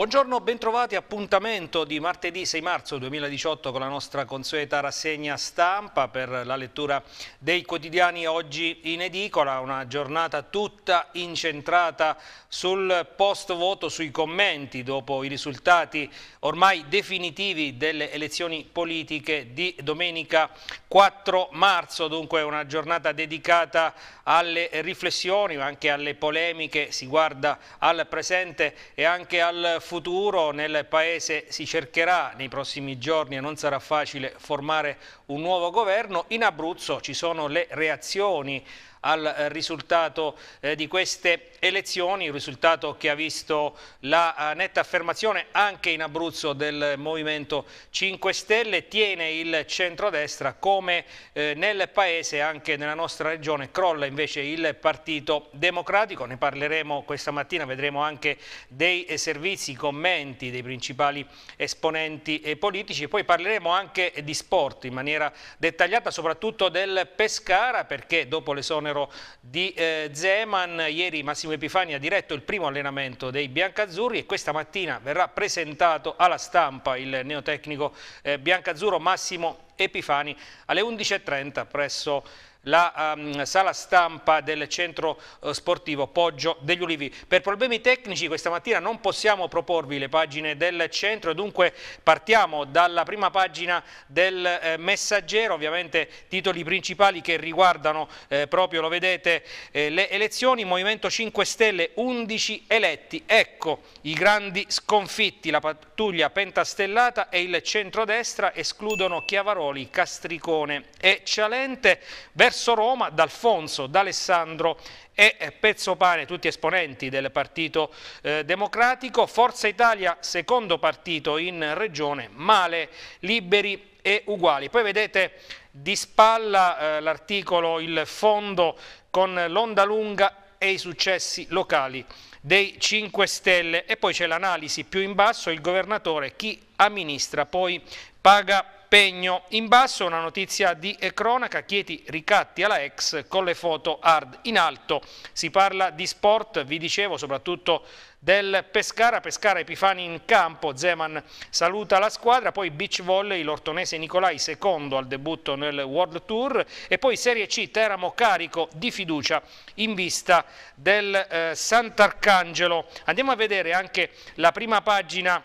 Buongiorno, bentrovati, appuntamento di martedì 6 marzo 2018 con la nostra consueta rassegna stampa per la lettura dei quotidiani oggi in edicola, una giornata tutta incentrata sul post voto, sui commenti dopo i risultati ormai definitivi delle elezioni politiche di domenica 4 marzo, dunque una giornata dedicata alle riflessioni ma anche alle polemiche, si guarda al presente e anche al futuro futuro nel Paese si cercherà nei prossimi giorni e non sarà facile formare un nuovo governo. In Abruzzo ci sono le reazioni al eh, risultato eh, di queste elezioni, un risultato che ha visto la eh, netta affermazione anche in Abruzzo del Movimento 5 Stelle, tiene il centrodestra come eh, nel Paese, anche nella nostra regione, crolla invece il Partito Democratico, ne parleremo questa mattina, vedremo anche dei eh, servizi, commenti dei principali esponenti politici e poi parleremo anche di sport in maniera dettagliata, soprattutto del Pescara, perché dopo le l'esonero esonero di eh, Zeman. Ieri Massimo Epifani ha diretto il primo allenamento dei biancazzurri e questa mattina verrà presentato alla stampa il neotecnico eh, biancazzurro Massimo Epifani alle 11.30 presso la um, sala stampa del centro uh, sportivo Poggio degli Ulivi. Per problemi tecnici questa mattina non possiamo proporvi le pagine del centro, dunque partiamo dalla prima pagina del eh, messaggero, ovviamente titoli principali che riguardano eh, proprio, lo vedete, eh, le elezioni, Movimento 5 Stelle 11 eletti, ecco i grandi sconfitti, la pattuglia pentastellata e il centrodestra escludono Chiavaroli, Castricone e Cialente. Verso verso Roma D'Alfonso, D'Alessandro e eh, Pezzopane, tutti esponenti del Partito eh, Democratico, Forza Italia, secondo partito in regione, Male, Liberi e Uguali. Poi vedete di spalla eh, l'articolo Il fondo con l'onda lunga e i successi locali dei 5 Stelle e poi c'è l'analisi più in basso, il governatore chi amministra poi paga pegno. In basso una notizia di eh, cronaca, Chieti ricatti alla ex con le foto hard. In alto si parla di sport, vi dicevo, soprattutto del Pescara, Pescara Epifani in campo, Zeman saluta la squadra, poi beach volley, l'ortonese Nicolai secondo al debutto nel World Tour e poi Serie C Teramo carico di fiducia in vista del eh, Sant'Arcangelo. Andiamo a vedere anche la prima pagina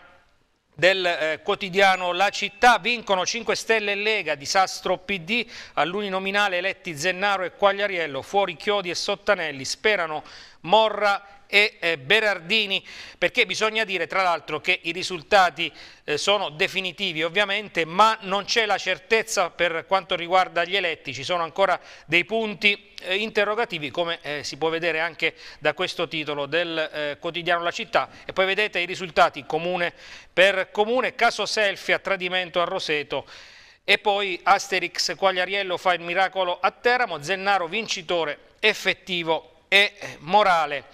del eh, quotidiano La Città, vincono 5 Stelle e Lega, disastro PD, all'uninominale eletti Zennaro e Quagliariello, fuori Chiodi e Sottanelli, sperano Morra e e eh, Berardini, perché bisogna dire tra l'altro che i risultati eh, sono definitivi ovviamente, ma non c'è la certezza per quanto riguarda gli eletti, ci sono ancora dei punti eh, interrogativi come si può vedere anche da questo titolo del quotidiano La Città e poi vedete i risultati comune per comune, caso selfie a tradimento a Roseto, e poi Asterix Quagliariello fa il miracolo a Teramo, Zennaro vincitore effettivo e morale.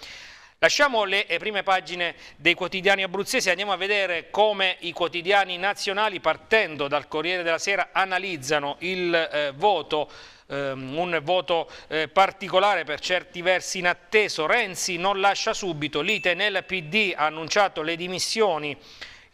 Lasciamo le eh, prime pagine dei quotidiani abruzzesi, andiamo a vedere come i quotidiani nazionali, partendo dal Corriere della Sera, analizzano il eh, voto ehm, un voto eh, particolare per certi versi inatteso. Renzi non lascia subito, l'ite nel PD ha annunciato le dimissioni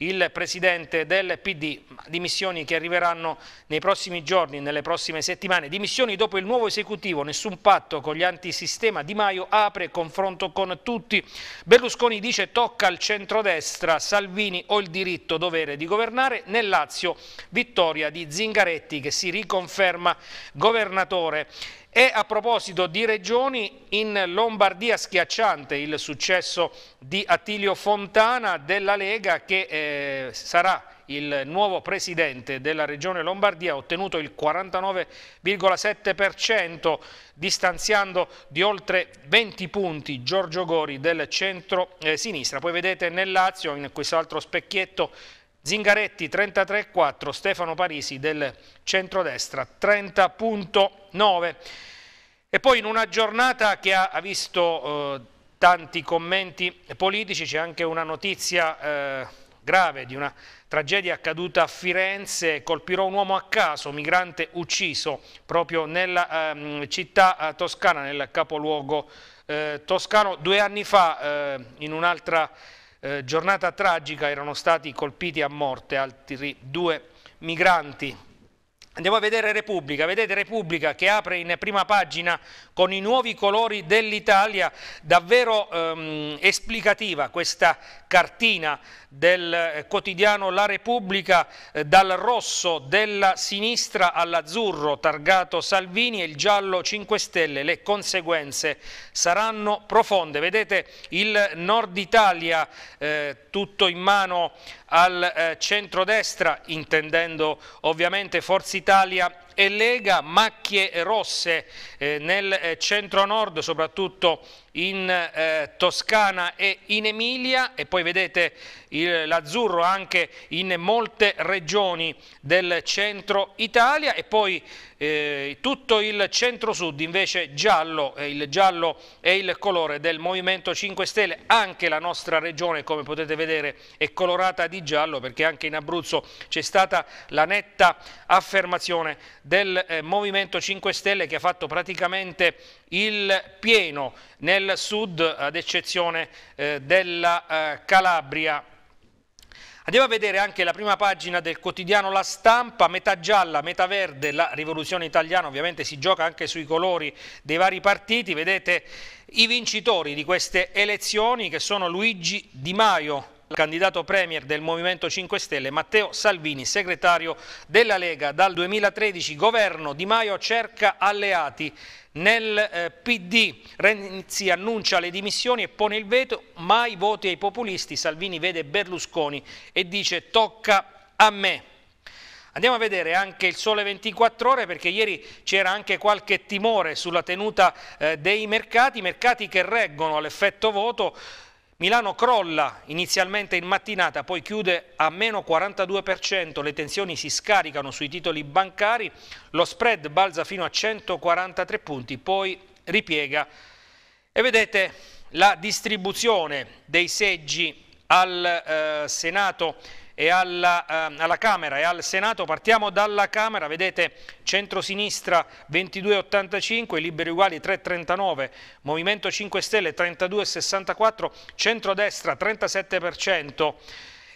il presidente del PD, dimissioni che arriveranno nei prossimi giorni, nelle prossime settimane, dimissioni dopo il nuovo esecutivo, nessun patto con gli antisistema, Di Maio apre confronto con tutti, Berlusconi dice tocca al centrodestra, Salvini ho il diritto dovere di governare, nel Lazio vittoria di Zingaretti che si riconferma governatore e a proposito di regioni, in Lombardia schiacciante il successo di Attilio Fontana della Lega che eh, sarà il nuovo presidente della regione Lombardia ha ottenuto il 49,7% distanziando di oltre 20 punti Giorgio Gori del centro-sinistra. Eh, Poi vedete nel Lazio, in quest'altro specchietto, Zingaretti 33,4, Stefano Parisi del centro-destra 30,4. 9. E poi in una giornata che ha, visto eh, tanti commenti politici c'è anche una notizia eh, grave di una tragedia accaduta a Firenze, colpirò un uomo a caso, migrante ucciso proprio nella ehm, eh, città toscana, nel capoluogo eh, toscano. Due anni fa eh, in un'altra eh, giornata tragica erano stati colpiti a morte altri due migranti Andiamo a vedere Repubblica, vedete Repubblica che apre in prima pagina con i nuovi colori dell'Italia, davvero ehm, esplicativa questa cartina del eh, quotidiano La Repubblica eh, dal rosso della sinistra all'azzurro targato Salvini e il giallo 5 Stelle, le conseguenze saranno profonde. Vedete il nord Italia eh, tutto in mano al eh, centrodestra, intendendo ovviamente Forza Italia e Lega, macchie rosse eh, nel eh, centro-nord, soprattutto in eh, Toscana e in Emilia e poi vedete l'azzurro anche in molte regioni del centro Italia e poi eh, tutto il centro-sud invece giallo, eh, il giallo è il colore del Movimento 5 Stelle, anche la nostra regione come potete vedere è colorata di giallo perché anche in Abruzzo c'è stata la netta affermazione del eh, Movimento 5 Stelle che ha fatto praticamente il pieno nel sud, ad eccezione eh, della eh, Calabria. Andiamo a vedere anche la prima pagina del quotidiano La Stampa, metà gialla, metà verde, la rivoluzione italiana ovviamente si gioca anche sui colori dei vari partiti, vedete i vincitori di queste elezioni che sono Luigi Di Maio, candidato premier del Movimento 5 Stelle Matteo Salvini, segretario della Lega dal 2013, governo Di Maio cerca alleati. Nel eh, PD Renzi annuncia le dimissioni e pone il veto, mai voti ai populisti, Salvini vede Berlusconi e dice tocca a me. Andiamo a vedere anche il sole 24 ore perché ieri c'era anche qualche timore sulla tenuta eh, dei mercati, mercati che reggono all'effetto voto. Milano crolla inizialmente in mattinata, poi chiude a meno 42%, le tensioni si scaricano sui titoli bancari, lo spread balza fino a 143 punti, poi ripiega e vedete la distribuzione dei seggi al eh, Senato e alla, eh, alla Camera e al Senato. Partiamo dalla Camera, vedete centrosinistra 22,85, Liberi Uguali 3,39, Movimento 5 Stelle 32,64, centrodestra 37%.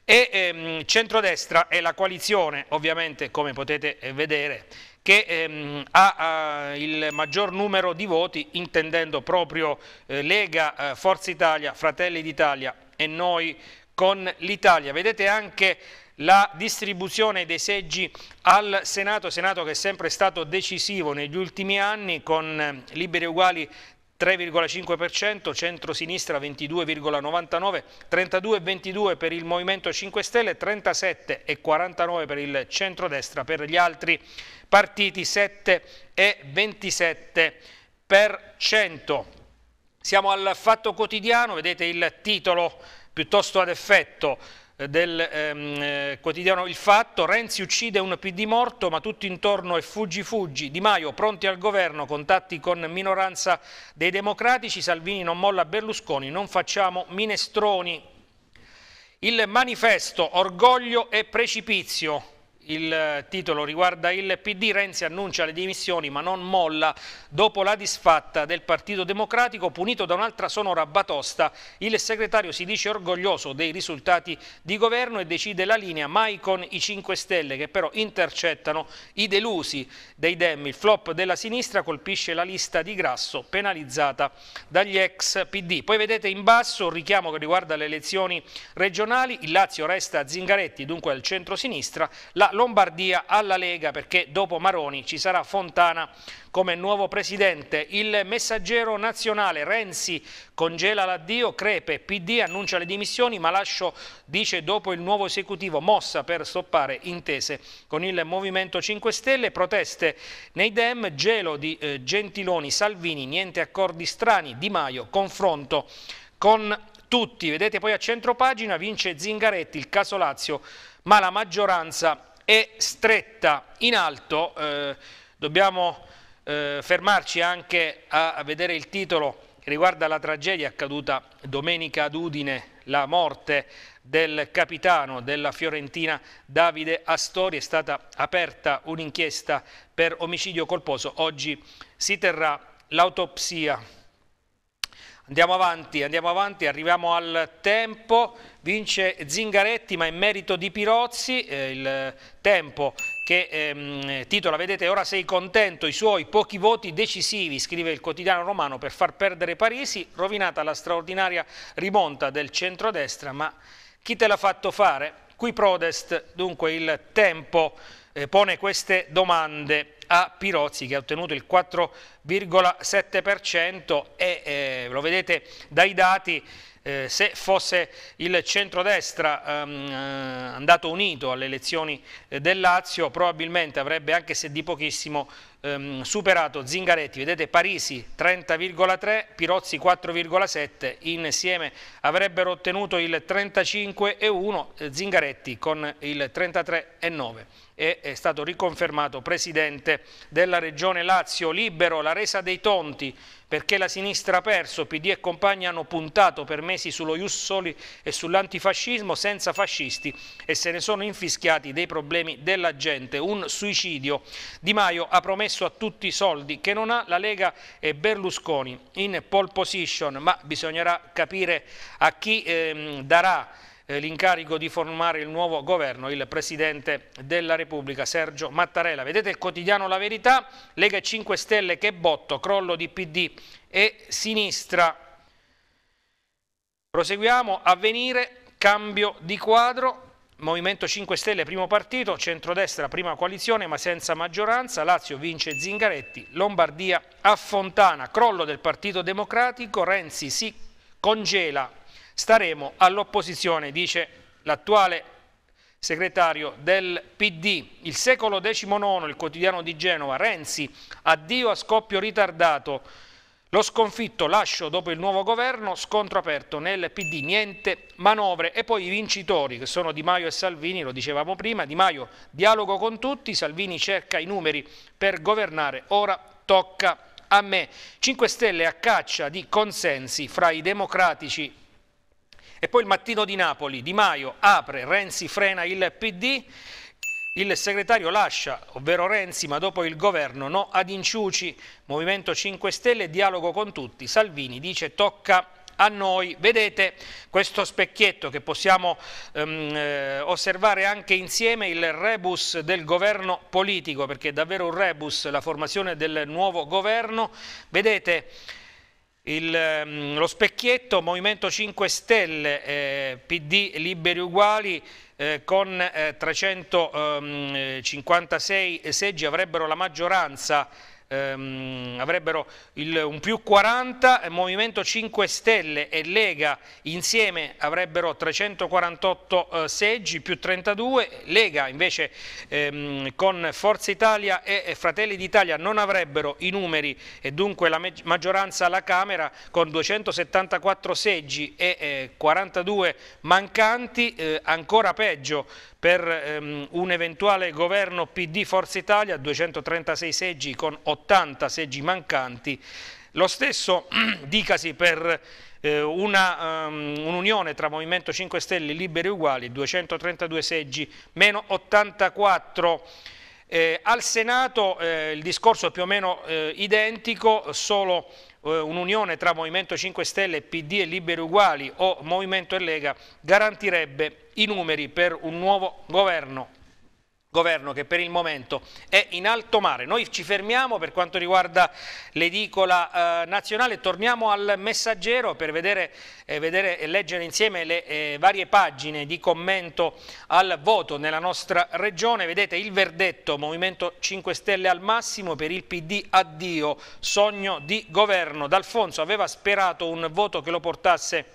E ehm, centrodestra è la coalizione, ovviamente come potete eh, vedere, che ehm, ha eh, il maggior numero di voti, intendendo proprio eh, Lega, eh, Forza Italia, Fratelli d'Italia e noi con l'Italia. Vedete anche la distribuzione dei seggi al Senato, Senato che è sempre stato decisivo negli ultimi anni con eh, liberi uguali 3,5%, centrosinistra 22,99%, 32,22% per il Movimento 5 Stelle, 37,49% per il centrodestra, per gli altri partiti 7,27%. Siamo al Fatto Quotidiano, vedete il titolo piuttosto ad effetto eh, del ehm, eh, quotidiano Il Fatto, Renzi uccide un PD morto ma tutto intorno è fuggi fuggi, Di Maio pronti al governo, contatti con minoranza dei democratici, Salvini non molla Berlusconi, non facciamo minestroni. Il manifesto Orgoglio e precipizio, il eh, titolo riguarda il PD, Renzi annuncia le dimissioni ma non molla dopo la disfatta del Partito Democratico, punito da un'altra sonora batosta, il segretario si dice orgoglioso dei risultati di governo e decide la linea mai con i 5 Stelle che però intercettano i delusi dei Dem, il flop della sinistra colpisce la lista di Grasso penalizzata dagli ex PD. Poi vedete in basso un richiamo che riguarda le elezioni regionali, il Lazio resta a Zingaretti dunque al centro-sinistra, la Lombardia alla Lega perché dopo Maroni ci sarà Fontana come nuovo presidente. Il messaggero nazionale Renzi congela l'addio, Crepe, PD annuncia le dimissioni ma lascio, dice dopo il nuovo esecutivo, mossa per stoppare intese con il Movimento 5 Stelle, proteste nei Dem, gelo di eh, Gentiloni, Salvini, niente accordi strani, Di Maio, confronto con tutti. Vedete poi a centropagina vince Zingaretti, il caso Lazio, ma la maggioranza è stretta. In alto eh, dobbiamo eh, fermarci anche a, a, vedere il titolo che riguarda la tragedia accaduta domenica ad Udine, la morte del capitano della Fiorentina Davide Astori. È stata aperta un'inchiesta per omicidio colposo, oggi si terrà l'autopsia. Andiamo avanti, andiamo avanti, arriviamo al tempo, vince Zingaretti ma in merito di Pirozzi, eh, il tempo che ehm, titola vedete ora sei contento, i suoi pochi voti decisivi, scrive il quotidiano romano per far perdere Parisi, rovinata la straordinaria rimonta del centrodestra ma chi te l'ha fatto fare? Qui Prodest, dunque il tempo eh, pone queste domande a Pirozzi che ha ottenuto il 4,7% e eh, lo vedete dai dati eh, se fosse il centrodestra ehm, eh, andato unito alle elezioni eh, del Lazio probabilmente avrebbe anche se di pochissimo ehm, superato Zingaretti, vedete Parisi 30,3, Pirozzi 4,7, insieme avrebbero ottenuto il 35,1, eh, Zingaretti con il 33,9 e è stato riconfermato presidente della regione Lazio, libero la resa dei tonti perché la sinistra ha perso, PD e compagni hanno puntato per mesi sullo Ius Soli e sull'antifascismo senza fascisti e se ne sono infischiati dei problemi della gente, un suicidio. Di Maio ha promesso a tutti i soldi che non ha la Lega e Berlusconi in pole position, ma bisognerà capire a chi ehm, darà eh, l'incarico di formare il nuovo governo il Presidente della Repubblica Sergio Mattarella. Vedete il quotidiano La Verità, Lega 5 Stelle che botto, crollo di PD e sinistra. Proseguiamo, avvenire, cambio di quadro, Movimento 5 Stelle primo partito, centrodestra prima coalizione ma senza maggioranza, Lazio vince Zingaretti, Lombardia a Fontana, crollo del Partito Democratico, Renzi si congela staremo all'opposizione, dice l'attuale segretario del PD. Il secolo XIX, il quotidiano di Genova, Renzi, addio a scoppio ritardato. Lo sconfitto lascio dopo il nuovo governo, scontro aperto nel PD, niente manovre. E poi i vincitori, che sono Di Maio e Salvini, lo dicevamo prima, Di Maio dialogo con tutti, Salvini cerca i numeri per governare, ora tocca a me. 5 Stelle a caccia di consensi fra i democratici e poi il mattino di Napoli, Di Maio apre, Renzi frena il PD, il segretario lascia, ovvero Renzi, ma dopo il governo, no ad inciuci, Movimento 5 Stelle, dialogo con tutti, Salvini dice tocca a noi. Vedete questo specchietto che possiamo ehm, eh, osservare anche insieme il rebus del governo politico, perché è davvero un rebus la formazione del nuovo governo. Vedete il, ehm, lo specchietto Movimento 5 Stelle, eh, PD Liberi Uguali, eh, con eh, 356 ehm, seggi avrebbero la maggioranza ehm, avrebbero il, un più 40, eh, Movimento 5 Stelle e Lega insieme avrebbero 348 eh, seggi più 32, Lega invece ehm, con Forza Italia e, Fratelli d'Italia non avrebbero i numeri e dunque la maggioranza alla Camera con 274 seggi e eh, 42 mancanti, eh, ancora peggio per ehm, un eventuale governo PD Forza Italia, 236 seggi con 80 seggi mancanti, lo stesso dicasi per eh, ehm, un'unione um, un tra Movimento 5 Stelle Liberi Uguali, 232 seggi, meno 84 eh, al Senato eh, il discorso è più o meno eh, identico, solo eh, un'unione tra Movimento 5 Stelle, PD e Liberi Uguali o Movimento e Lega garantirebbe i numeri per un nuovo governo governo che per il momento è in alto mare. Noi ci fermiamo per quanto riguarda l'edicola eh, nazionale, torniamo al messaggero per vedere, eh, vedere e leggere insieme le eh, varie pagine di commento al voto nella nostra regione. Vedete il verdetto, Movimento 5 Stelle al massimo, per il PD addio, sogno di governo. D'Alfonso aveva sperato un voto che lo portasse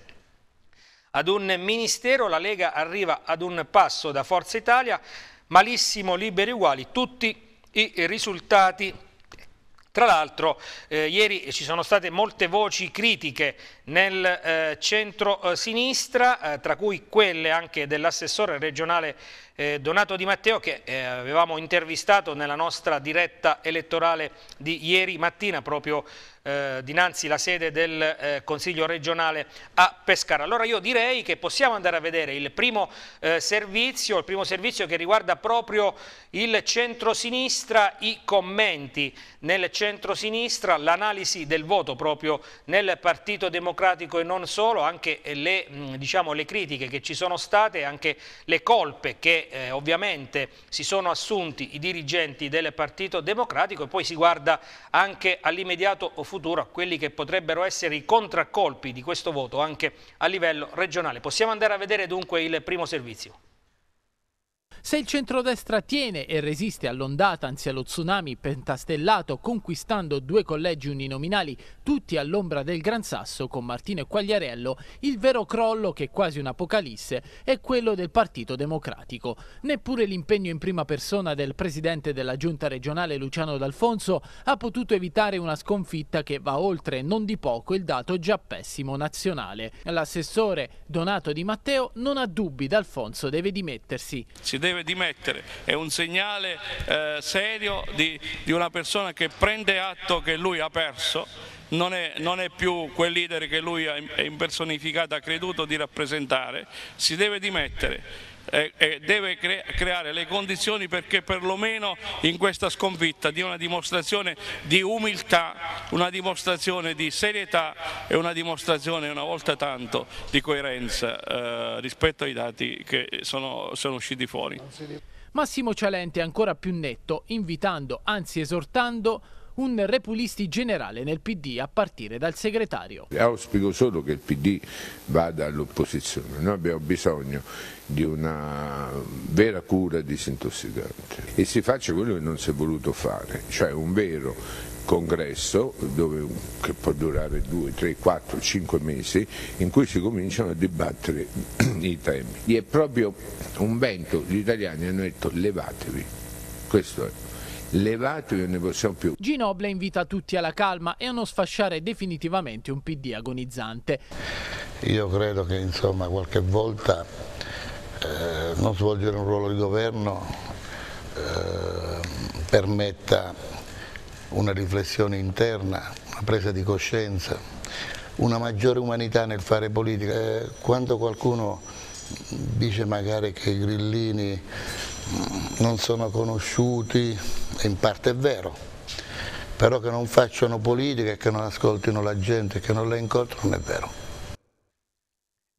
ad un ministero, la Lega arriva ad un passo da Forza Italia, malissimo, liberi uguali, tutti i risultati tra l'altro eh, ieri ci sono state molte voci critiche nel eh, centro-sinistra, eh, eh, tra cui quelle anche dell'assessore regionale eh, Donato Di Matteo che eh, avevamo intervistato nella nostra diretta elettorale di ieri mattina proprio eh, dinanzi alla sede del Consiglio regionale a Pescara. Allora io direi che possiamo andare a vedere il primo servizio, il primo servizio che riguarda proprio il centro-sinistra, i commenti nel centro-sinistra, l'analisi del voto proprio nel Partito Democratico Democratico e non solo, anche le, diciamo, le critiche che ci sono state, anche le colpe che eh, ovviamente si sono assunti i dirigenti del Partito Democratico e poi si guarda anche all'immediato futuro a quelli che potrebbero essere i contraccolpi di questo voto anche a livello regionale. Possiamo andare a vedere dunque il primo servizio. Se il centrodestra tiene e resiste all'ondata, anzi allo tsunami pentastellato, conquistando due collegi uninominali, tutti all'ombra del Gran Sasso con Martino e Quagliarello, il vero crollo, che è quasi un'apocalisse, è quello del Partito Democratico. Neppure l'impegno in prima persona del presidente della giunta regionale Luciano D'Alfonso ha potuto evitare una sconfitta che va oltre non di poco il dato già pessimo nazionale. L'assessore Donato Di Matteo non ha dubbi, D'Alfonso deve dimettersi. Si deve deve dimettere, è un segnale eh, serio di, di una persona che prende atto che lui ha perso non è, non è, più quel leader che lui ha impersonificato, ha creduto di rappresentare, si deve dimettere eh, eh, deve cre creare le condizioni perché perlomeno in questa sconfitta dia una dimostrazione di umiltà, una dimostrazione di serietà e una dimostrazione una volta tanto di coerenza eh, rispetto ai dati che sono, sono usciti fuori. Massimo Cialente è ancora più netto, invitando, anzi esortando, un repulisti generale nel PD a partire dal segretario. Auspico solo che il PD vada all'opposizione, noi abbiamo bisogno di una vera cura disintossicante e si faccia quello che non si è voluto fare, cioè un vero congresso dove, che può durare 2, 3, 4, 5 mesi in cui si cominciano a dibattere i temi. E è proprio un vento, gli italiani hanno detto levatevi, questo è levato e non ne possiamo più. Ginoble invita tutti alla calma e a non sfasciare definitivamente un PD agonizzante. Io credo che insomma qualche volta eh, non svolgere un ruolo di governo eh, permetta una riflessione interna, una presa di coscienza, una maggiore umanità nel fare politica. Eh, quando qualcuno dice magari che i grillini non sono conosciuti, in parte è vero, però che non facciano politica, e che non ascoltino la gente, che non la incontrano, non è vero.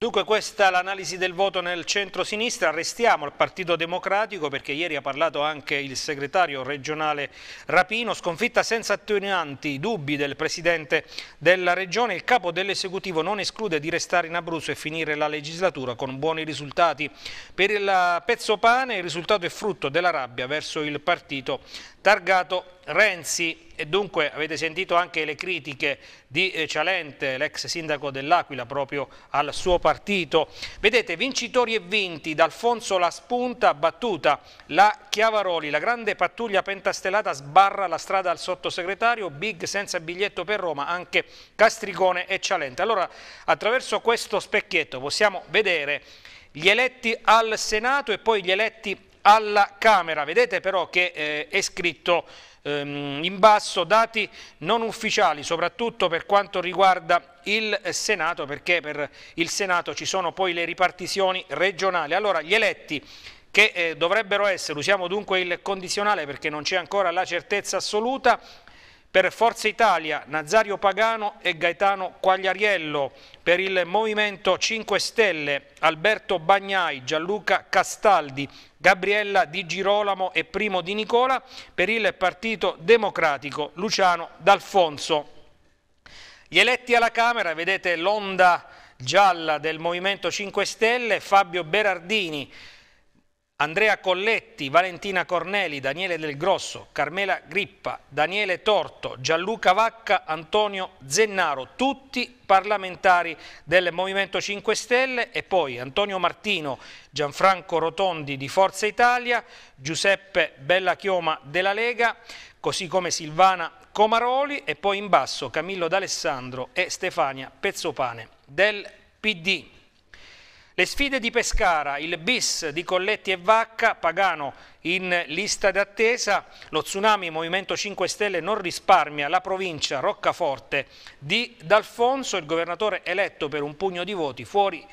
Dunque questa è l'analisi del voto nel centro-sinistra, restiamo al Partito Democratico perché ieri ha parlato anche il segretario regionale Rapino, sconfitta senza attenuanti dubbi del Presidente della Regione, il capo dell'esecutivo non esclude di restare in Abruzzo e finire la legislatura con buoni risultati. Per il pezzo pane il risultato è frutto della rabbia verso il partito targato Renzi. E dunque avete sentito anche le critiche di eh, Cialente, l'ex sindaco dell'Aquila, proprio al suo partito. Vedete, vincitori e vinti, D'Alfonso La Spunta, battuta la Chiavaroli, la grande pattuglia pentastellata sbarra la strada al sottosegretario, Big senza biglietto per Roma, anche Castricone e Cialente. Allora, attraverso questo specchietto possiamo vedere gli eletti al Senato e poi gli eletti alla Camera. Vedete però che eh, è scritto ehm, in basso dati non ufficiali, soprattutto per quanto riguarda il Senato, perché per il Senato ci sono poi le ripartizioni regionali. Allora, gli eletti che eh, dovrebbero essere, usiamo dunque il condizionale perché non c'è ancora la certezza assoluta, per Forza Italia Nazario Pagano e Gaetano Quagliariello, per il Movimento 5 Stelle Alberto Bagnai, Gianluca Castaldi, Gabriella Di Girolamo e Primo Di Nicola, per il Partito Democratico Luciano D'Alfonso. Gli eletti alla Camera, vedete l'onda gialla del Movimento 5 Stelle, Fabio Berardini, Andrea Colletti, Valentina Corneli, Daniele Del Grosso, Carmela Grippa, Daniele Torto, Gianluca Vacca, Antonio Zennaro, tutti parlamentari del Movimento 5 Stelle e poi Antonio Martino, Gianfranco Rotondi di Forza Italia, Giuseppe Bellachioma della Lega, così come Silvana Comaroli e poi in basso Camillo D'Alessandro e Stefania Pezzopane del PD. Le sfide di Pescara, il bis di Colletti e Vacca, Pagano in lista d'attesa, lo tsunami Movimento 5 Stelle non risparmia la provincia Roccaforte di D'Alfonso, il governatore eletto per un pugno di voti fuori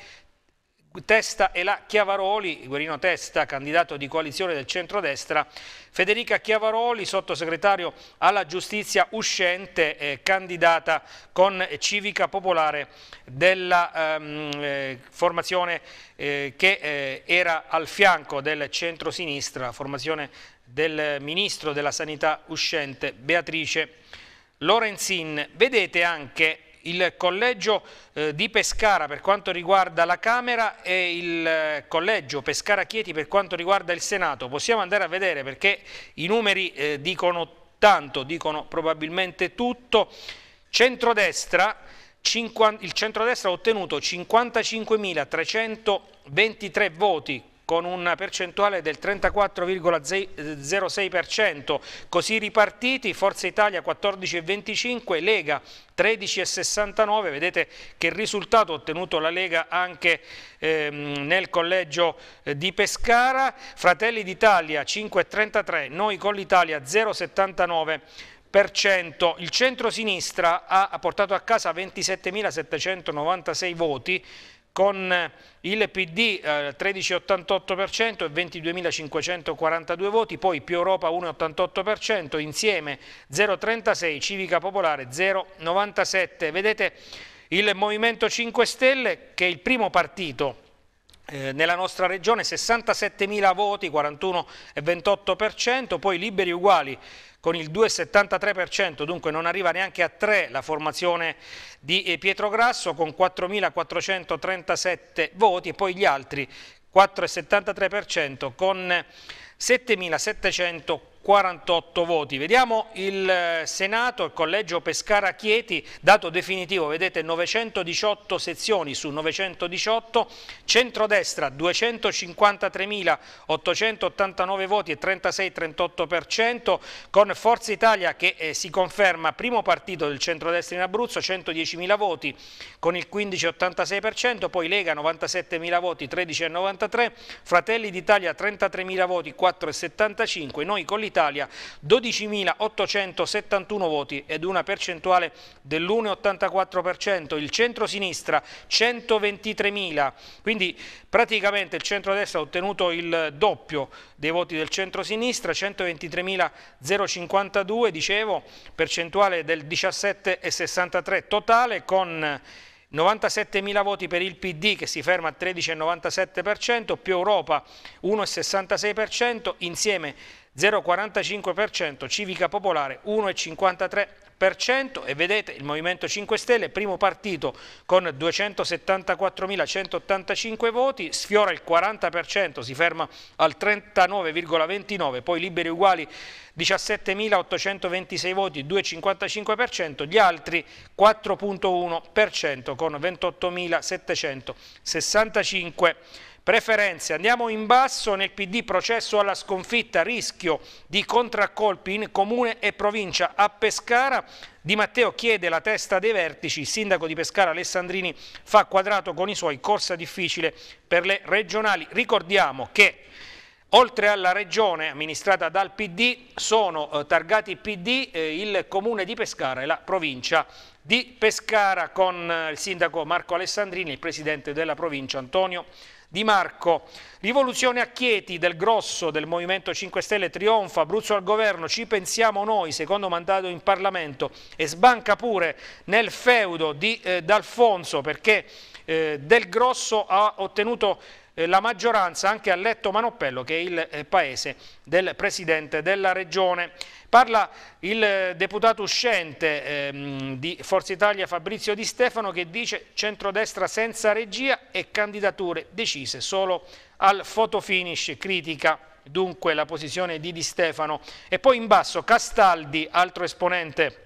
Testa e la Chiavaroli, Guerino Testa, candidato di coalizione del centrodestra, Federica Chiavaroli, sottosegretario alla giustizia uscente, eh, candidata con Civica Popolare della ehm, eh, formazione eh, che eh, era al fianco del centro centrosinistra, formazione del ministro della sanità uscente Beatrice Lorenzin. Vedete anche il collegio eh, di Pescara per quanto riguarda la Camera e il eh, collegio Pescara Chieti per quanto riguarda il Senato. Possiamo andare a vedere perché i numeri eh, dicono tanto, dicono probabilmente tutto. Centrodestra, 50, il centrodestra ha ottenuto 55.323 voti con una percentuale del 34,06%, così ripartiti Forza Italia 14,25, Lega 13,69, vedete che risultato ottenuto la Lega anche ehm, nel collegio eh, di Pescara, Fratelli d'Italia 5,33, Noi con l'Italia 0,79%. Il centro-sinistra ha portato a casa 27.796 voti, con il PD eh, 13,88% e 22.542 voti, poi Più Europa 1,88%, Insieme 0,36%, Civica Popolare 0,97%. Vedete il Movimento 5 Stelle che è il primo partito eh, nella nostra regione 67.000 voti, 41,28%, poi Liberi Uguali con il 2,73%, dunque non arriva neanche a 3 la formazione di eh, Pietro Grasso con 4.437 voti e poi gli altri 4,73% con 7.740. 48 voti. Vediamo il eh, Senato, il collegio Pescara-Chieti, dato definitivo, vedete 918 sezioni su 918, centrodestra 253.889 voti e 36-38%, con Forza Italia che eh, si conferma primo partito del centrodestra in Abruzzo, 110.000 voti con il 15-86%, poi Lega 97.000 voti, 13-93%, Fratelli d'Italia 33.000 voti, 4,75%, noi con l'Italia Italia 12.871 voti ed una percentuale dell'1,84%, il centro-sinistra 123.000, quindi praticamente il centro-destra ha ottenuto il doppio dei voti del centro-sinistra, 123.052 dicevo, percentuale del 17,63 totale con 97.000 voti per il PD che si ferma al 13,97%, più Europa 1,66%, insieme 0,45%, Civica Popolare 1,53% e vedete il Movimento 5 Stelle, primo partito con 274.185 voti, sfiora il 40%, si ferma al 39,29%, poi Liberi Uguali 17.826 voti, 2,55%, gli altri 4,1% con 28.765 voti Preferenze, andiamo in basso nel PD processo alla sconfitta, rischio di contraccolpi in comune e provincia a Pescara. Di Matteo chiede la testa dei vertici, il sindaco di Pescara Alessandrini fa quadrato con i suoi, corsa difficile per le regionali. Ricordiamo che Oltre alla regione amministrata dal PD sono eh, targati PD eh, il comune di Pescara e la provincia di Pescara con eh, il sindaco Marco Alessandrini e il presidente della provincia Antonio di Marco, rivoluzione a Chieti del grosso del Movimento 5 Stelle trionfa, Abruzzo al governo, ci pensiamo noi, secondo mandato in Parlamento e sbanca pure nel feudo di eh, D'Alfonso perché eh, del grosso ha ottenuto eh, la maggioranza anche a Letto Manopello che è il eh, paese del Presidente della Regione. Parla il eh, deputato uscente ehm, di Forza Italia Fabrizio Di Stefano che dice centrodestra senza regia e candidature decise solo al fotofinish, critica dunque la posizione di Di Stefano. E poi in basso Castaldi, altro esponente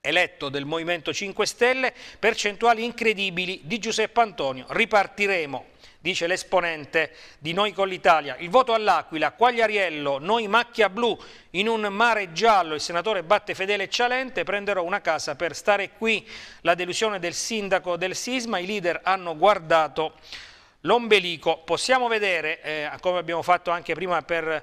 eletto del Movimento 5 Stelle, percentuali incredibili di Giuseppe Antonio, ripartiremo dice l'esponente di Noi con l'Italia. Il voto all'Aquila, Quagliariello, Noi macchia blu, in un mare giallo il senatore batte fedele e cialente, prenderò una casa per stare qui. La delusione del sindaco del sisma, i leader hanno guardato l'ombelico. Possiamo vedere, eh, come abbiamo fatto anche prima per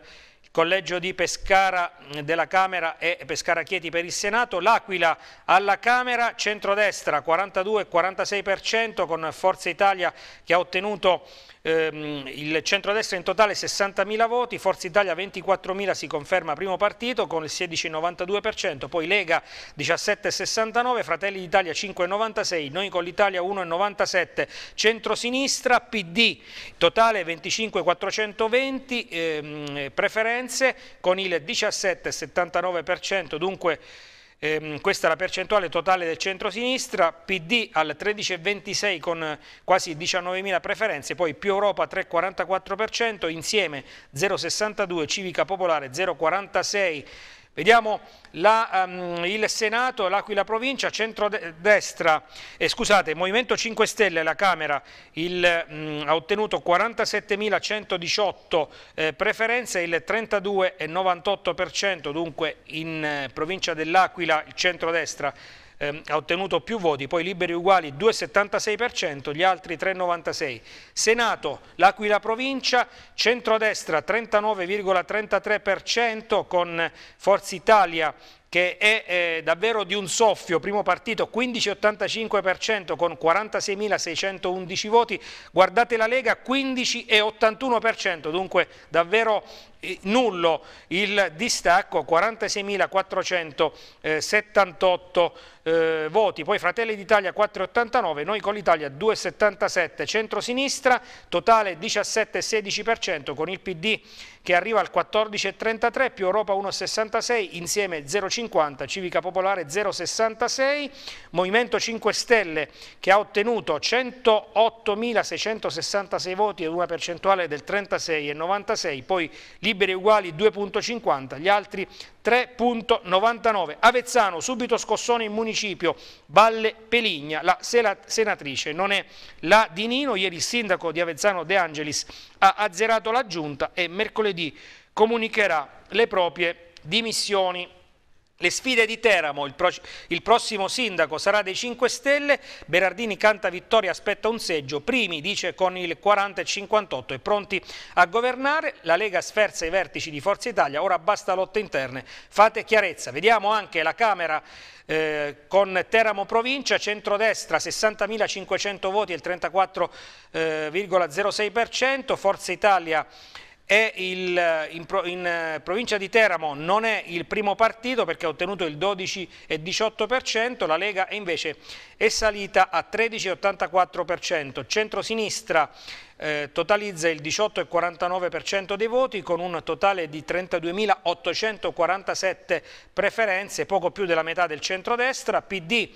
collegio di Pescara mm, della Camera e Pescara Chieti per il Senato, l'Aquila alla Camera, centrodestra 42-46% con Forza Italia che ha ottenuto ehm, il centrodestra in totale 60.000 voti, Forza Italia 24.000 si conferma primo partito con il 16,92%, poi Lega 17,69, Fratelli d'Italia 5,96, Noi con l'Italia 1,97, centrosinistra, PD totale 25,420, ehm, preferenza preferenze con il 17,79%, dunque ehm, questa è la percentuale totale del centro-sinistra, PD al 13,26 con quasi 19.000 preferenze, poi più Europa 3,44%, insieme 0,62, Civica Popolare 0,46%, Vediamo la, um, il Senato, l'Aquila Provincia, centrodestra, eh, scusate, Movimento 5 Stelle, la Camera il, um, ha ottenuto 47.118 eh, preferenze, il 32,98%, dunque in eh, provincia dell'Aquila il centrodestra ehm, ha ottenuto più voti, poi Liberi Uguali 2,76%, gli altri 3,96%. Senato, L'Aquila Provincia, centrodestra 39,33% con Forza Italia che è eh, davvero di un soffio, primo partito 15,85% con 46.611 voti, guardate la Lega 15,81%, dunque davvero eh, nullo il distacco, 46.478 eh, voti, poi Fratelli d'Italia 4,89, noi con l'Italia 2,77, centrosinistra totale 17,16% con il PD che arriva al 14,33 più Europa 1,66 insieme 0,5 150, Civica Popolare 066, Movimento 5 Stelle che ha ottenuto 108.666 voti e una percentuale del 36,96, poi Liberi Uguali 2.50, gli altri 3.99. Avezzano, subito scossone in municipio, Valle Peligna, la senatrice non è la di Nino, ieri il sindaco di Avezzano De Angelis ha azzerato la giunta e mercoledì comunicherà le proprie dimissioni. Le sfide di Teramo, il, il, prossimo sindaco sarà dei 5 Stelle, Berardini canta vittoria, aspetta un seggio, Primi dice con il 40 e 58 e pronti a governare, la Lega sferza i vertici di Forza Italia, ora basta lotte interne, fate chiarezza. Vediamo anche la Camera eh, con Teramo provincia, centrodestra 60.500 voti e il 34,06%, eh, Forza Italia il, eh, in, in, eh, provincia di Teramo non è il primo partito perché ha ottenuto il 12,18%, la Lega invece è salita a 13,84%, centrosinistra eh, totalizza il 18,49% dei voti con un totale di 32.847 preferenze, poco più della metà del centrodestra, PD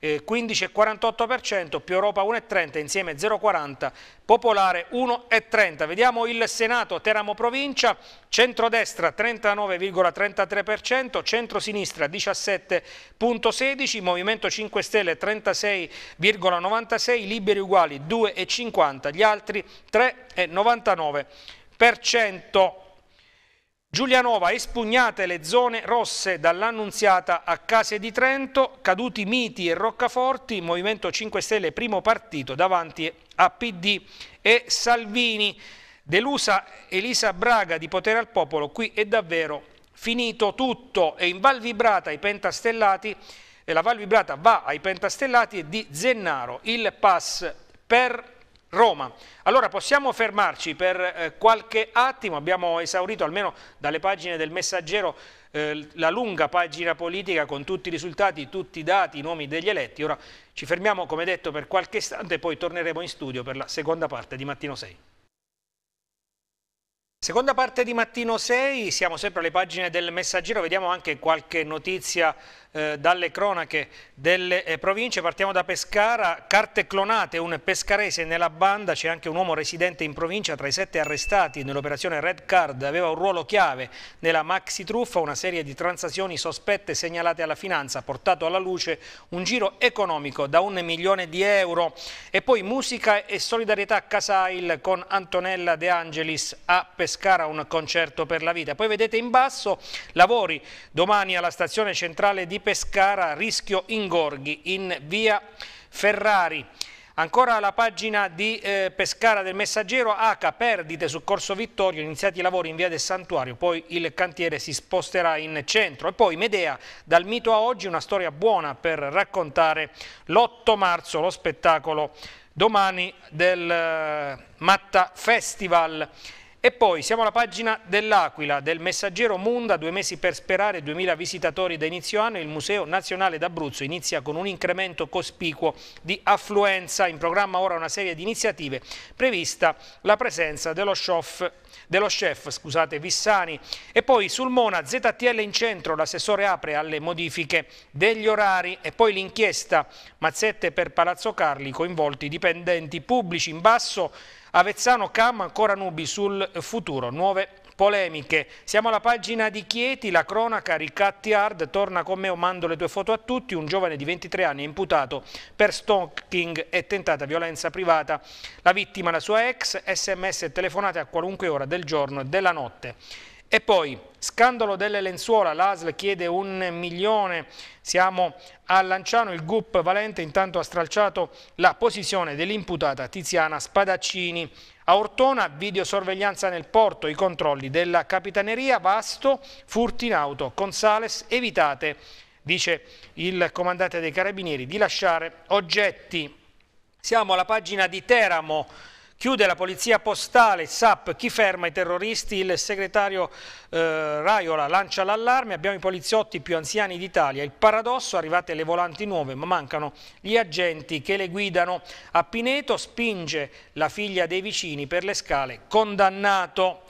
15,48%, eh, più Europa 1,30, insieme 0,40, Popolare 1,30. Vediamo il Senato, Teramo Provincia, centrodestra 39,33%, centrosinistra 17,16%, Movimento 5 Stelle 36,96%, Liberi Uguali 2,50%, gli altri 3,99%. Giulianova, espugnate le zone rosse dall'annunziata a Case di Trento, caduti Miti e Roccaforti, Movimento 5 Stelle primo partito davanti a PD e Salvini. Delusa Elisa Braga di Potere al Popolo, qui è davvero finito tutto e in Val Vibrata i pentastellati e la Val Vibrata va ai pentastellati e di Zennaro il pass per Roma. Allora possiamo fermarci per eh, qualche attimo, abbiamo esaurito almeno dalle pagine del messaggero eh, la lunga pagina politica con tutti i risultati, tutti i dati, i nomi degli eletti. Ora ci fermiamo come detto per qualche istante e poi torneremo in studio per la seconda parte di Mattino 6. Seconda parte di Mattino 6, siamo sempre alle pagine del messaggero, vediamo anche qualche notizia eh, dalle cronache delle eh, province. Partiamo da Pescara, carte clonate, un pescarese nella banda, c'è anche un uomo residente in provincia tra i sette arrestati nell'operazione Red Card, aveva un ruolo chiave nella maxi truffa, una serie di transazioni sospette segnalate alla finanza, ha portato alla luce un giro economico da un milione di euro. E poi musica e solidarietà a Casail con Antonella De Angelis a Pescara, un concerto per la vita. Poi vedete in basso lavori domani alla stazione centrale di di Pescara, rischio Ingorghi in via Ferrari. Ancora la pagina di eh, Pescara del Messaggero, H, perdite su Corso Vittorio, iniziati i lavori in via del Santuario, poi il cantiere si sposterà in centro. E poi Medea, dal mito a oggi, una storia buona per raccontare l'8 marzo, lo spettacolo domani del eh, Matta Festival. E poi siamo alla pagina dell'Aquila, del messaggero Munda, due mesi per sperare, 2000 visitatori da inizio anno, il Museo Nazionale d'Abruzzo inizia con un incremento cospicuo di affluenza, in programma ora una serie di iniziative prevista la presenza dello chef dello chef scusate, Vissani e poi sul Mona ZTL in centro l'assessore apre alle modifiche degli orari e poi l'inchiesta mazzette per Palazzo Carli coinvolti dipendenti pubblici in basso Avezzano Cam ancora nubi sul futuro nuove polemiche. Siamo alla pagina di Chieti, la cronaca Ricatti Hard, torna con me mando le tue foto a tutti, un giovane di 23 anni imputato per stalking e tentata violenza privata. La vittima, la sua ex, sms e telefonate a qualunque ora del giorno e della notte. E poi, scandalo delle lenzuola, l'ASL chiede un milione, siamo a Lanciano, il GUP Valente intanto ha stralciato la posizione dell'imputata Tiziana Spadaccini. A Ortona, videosorveglianza nel porto, i controlli della Capitaneria, Vasto, furti in auto, Consales, evitate, dice il comandante dei Carabinieri, di lasciare oggetti. Siamo alla pagina di Teramo, Chiude la polizia postale, SAP, chi ferma i terroristi? Il segretario eh, Raiola lancia l'allarme, abbiamo i poliziotti più anziani d'Italia. Il paradosso, arrivate le volanti nuove, ma mancano gli agenti che le guidano. A Pineto spinge la figlia dei vicini per le scale, condannato.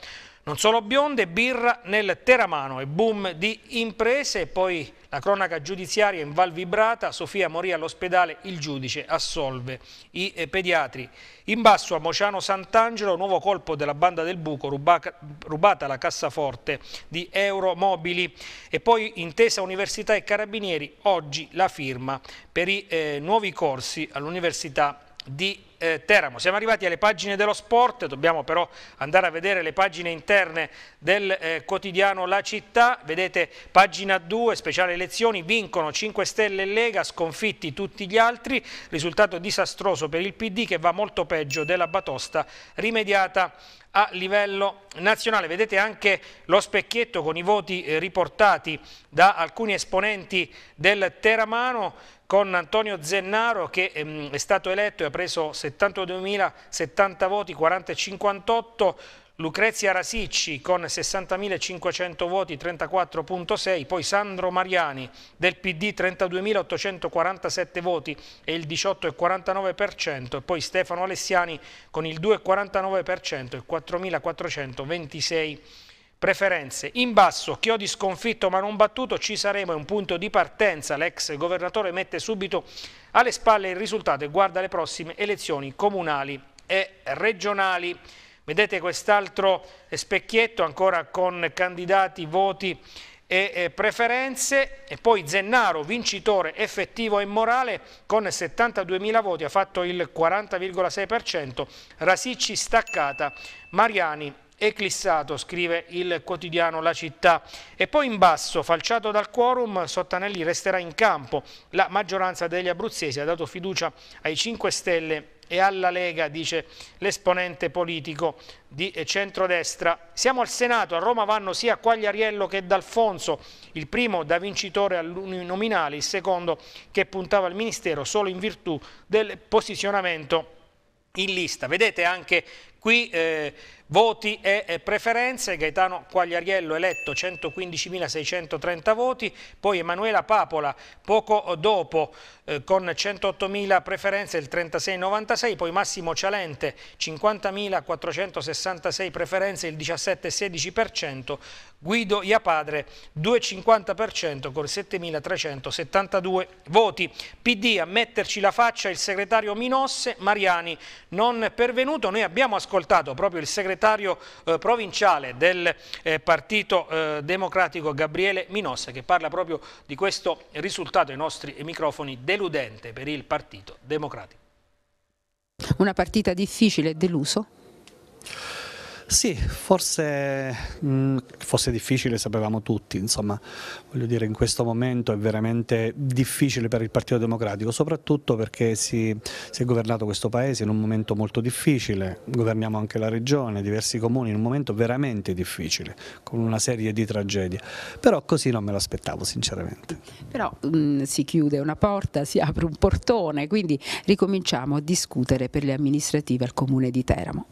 Non solo bionde, birra nel teramano e boom di imprese, poi la cronaca giudiziaria in Val Vibrata, Sofia morì all'ospedale, il giudice assolve i eh, pediatri. In basso a Mociano Sant'Angelo, nuovo colpo della banda del buco, rubata la cassaforte di Euromobili. E poi intesa Università e Carabinieri, oggi la firma per i eh, nuovi corsi all'Università di eh, Teramo. Siamo arrivati alle pagine dello sport, dobbiamo però andare a vedere le pagine interne del eh, quotidiano La Città. Vedete pagina 2, speciale elezioni, vincono 5 Stelle e Lega, sconfitti tutti gli altri. Risultato disastroso per il PD che va molto peggio della batosta rimediata a livello nazionale. Vedete anche lo specchietto con i voti eh, riportati da alcuni esponenti del Teramano con Antonio Zennaro che ehm, è stato eletto e ha preso 72.070 voti, 40 e 58, Lucrezia Rasicci con 60.500 voti 34.6, poi Sandro Mariani del PD 32.847 voti e il 18,49% poi Stefano Alessiani con il 2,49% e 4.426 voti. Preferenze. In basso, Chiodi sconfitto ma non battuto, ci saremo, è un punto di partenza. L'ex governatore mette subito alle spalle il risultato e guarda le prossime elezioni comunali e regionali. Vedete quest'altro specchietto ancora con candidati, voti e preferenze e poi Zennaro vincitore effettivo e morale con 72.000 voti ha fatto il 40,6% Rasicci staccata Mariani eclissato, scrive il quotidiano La Città. E poi in basso, falciato dal quorum, Sottanelli resterà in campo. La maggioranza degli abruzzesi ha dato fiducia ai 5 Stelle e alla Lega, dice l'esponente politico di centrodestra. Siamo al Senato, a Roma vanno sia Quagliariello che D'Alfonso, il primo da vincitore all'uninominale, il secondo che puntava al Ministero solo in virtù del posizionamento in lista. Vedete anche Qui eh, voti e preferenze, Gaetano Quagliariello eletto 115.630 voti, poi Emanuela Papola poco dopo eh, con 108.000 preferenze il 36,96, poi Massimo Cialente 50.466 preferenze il 17,16%, Guido Iapadre 2,50% con 7.372 voti. PD a metterci la faccia il segretario Minosse, Mariani non pervenuto, noi abbiamo ascoltato ascoltato proprio il segretario eh, provinciale del eh, Partito eh, Democratico Gabriele Minossa che parla proprio di questo risultato ai nostri microfoni deludente per il Partito Democratico. Una partita difficile e deluso? Sì, forse mh, mm, fosse difficile, sapevamo tutti, insomma, voglio dire in questo momento è veramente difficile per il Partito Democratico, soprattutto perché si, si è governato questo Paese in un momento molto difficile, governiamo anche la Regione, diversi comuni, in un momento veramente difficile, con una serie di tragedie, però così non me l'aspettavo sinceramente. Però mh, mm, si chiude una porta, si apre un portone, quindi ricominciamo a discutere per le amministrative al Comune di Teramo.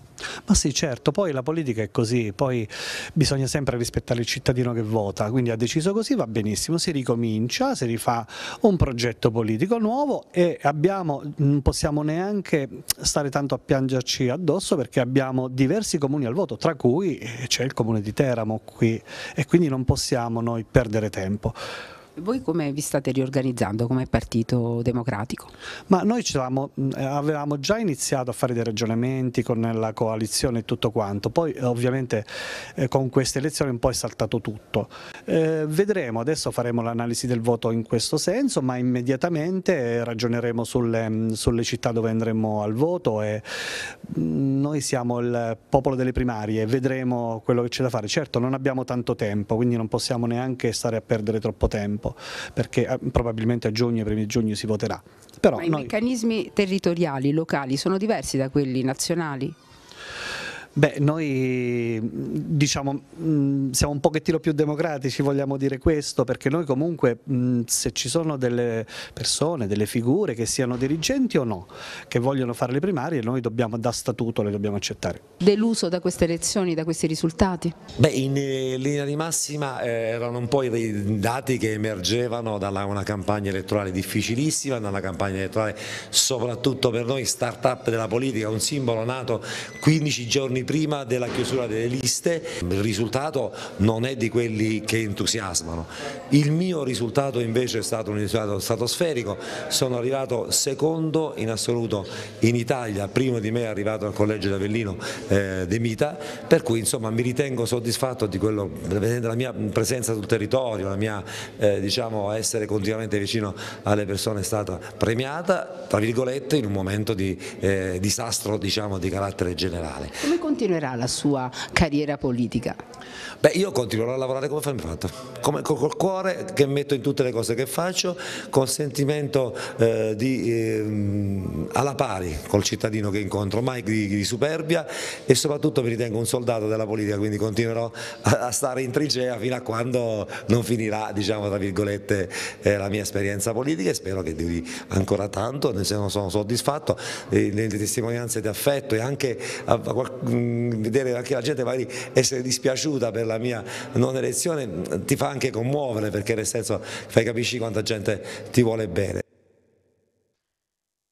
Ma sì, certo, poi la politica è così, poi bisogna sempre rispettare il cittadino che vota, quindi ha deciso così, va benissimo, si ricomincia, si rifà un progetto politico nuovo e abbiamo, non possiamo neanche stare tanto a piangerci addosso perché abbiamo diversi comuni al voto, tra cui c'è il comune di Teramo qui e quindi non possiamo noi perdere tempo. Voi come vi state riorganizzando come Partito Democratico? Ma noi eh, avevamo già iniziato a fare dei ragionamenti con la coalizione e tutto quanto, poi eh, ovviamente eh, con queste elezioni un po' è saltato tutto. Eh, vedremo, adesso faremo l'analisi del voto in questo senso, ma immediatamente ragioneremo sulle, mm, sulle città dove andremo al voto e mm, noi siamo il popolo delle primarie, vedremo quello che c'è da fare. Certo non abbiamo tanto tempo, quindi non possiamo neanche stare a perdere troppo tempo dopo, perché eh, probabilmente a giugno, ai primi giugno si voterà. Però Ma noi... i meccanismi territoriali, locali, sono diversi da quelli nazionali? Beh, noi diciamo mm, siamo un pochettino più democratici, vogliamo dire questo, perché noi comunque mm, se ci sono delle persone, delle figure che siano dirigenti o no, che vogliono fare le primarie, noi dobbiamo da statuto le dobbiamo accettare. Deluso da queste elezioni, da questi risultati? Beh, in linea di massima eh, erano un po' i dati che emergevano da una campagna elettorale difficilissima, da campagna elettorale soprattutto per noi start-up della politica, un simbolo nato 15 giorni prima della chiusura delle liste, il risultato non è di quelli che entusiasmano. Il mio risultato invece è stato un risultato stratosferico, sono arrivato secondo in assoluto in Italia, primo di me è arrivato al collegio d'Avellino eh, De Mita, per cui insomma mi ritengo soddisfatto di quello, la mia presenza sul territorio, la mia eh, diciamo, essere continuamente vicino alle persone è stata premiata, tra virgolette, in un momento di eh, disastro diciamo, di carattere generale continuerà la sua carriera politica? Beh, io continuerò a lavorare come fammi fatto, come, col cuore che metto in tutte le cose che faccio, con sentimento eh, di, eh, alla pari col cittadino che incontro, mai di, di, superbia e soprattutto mi ritengo un soldato della politica, quindi continuerò a, a stare in tricea fino a quando non finirà, diciamo, tra virgolette, eh, la mia esperienza politica e spero che duri ancora tanto, ne sono, sono soddisfatto, le testimonianze di affetto e anche a, a, mm, vedere anche la gente magari essere dispiaciuta per della mia non elezione ti fa anche commuovere perché nel senso fai capisci quanta gente ti vuole bene.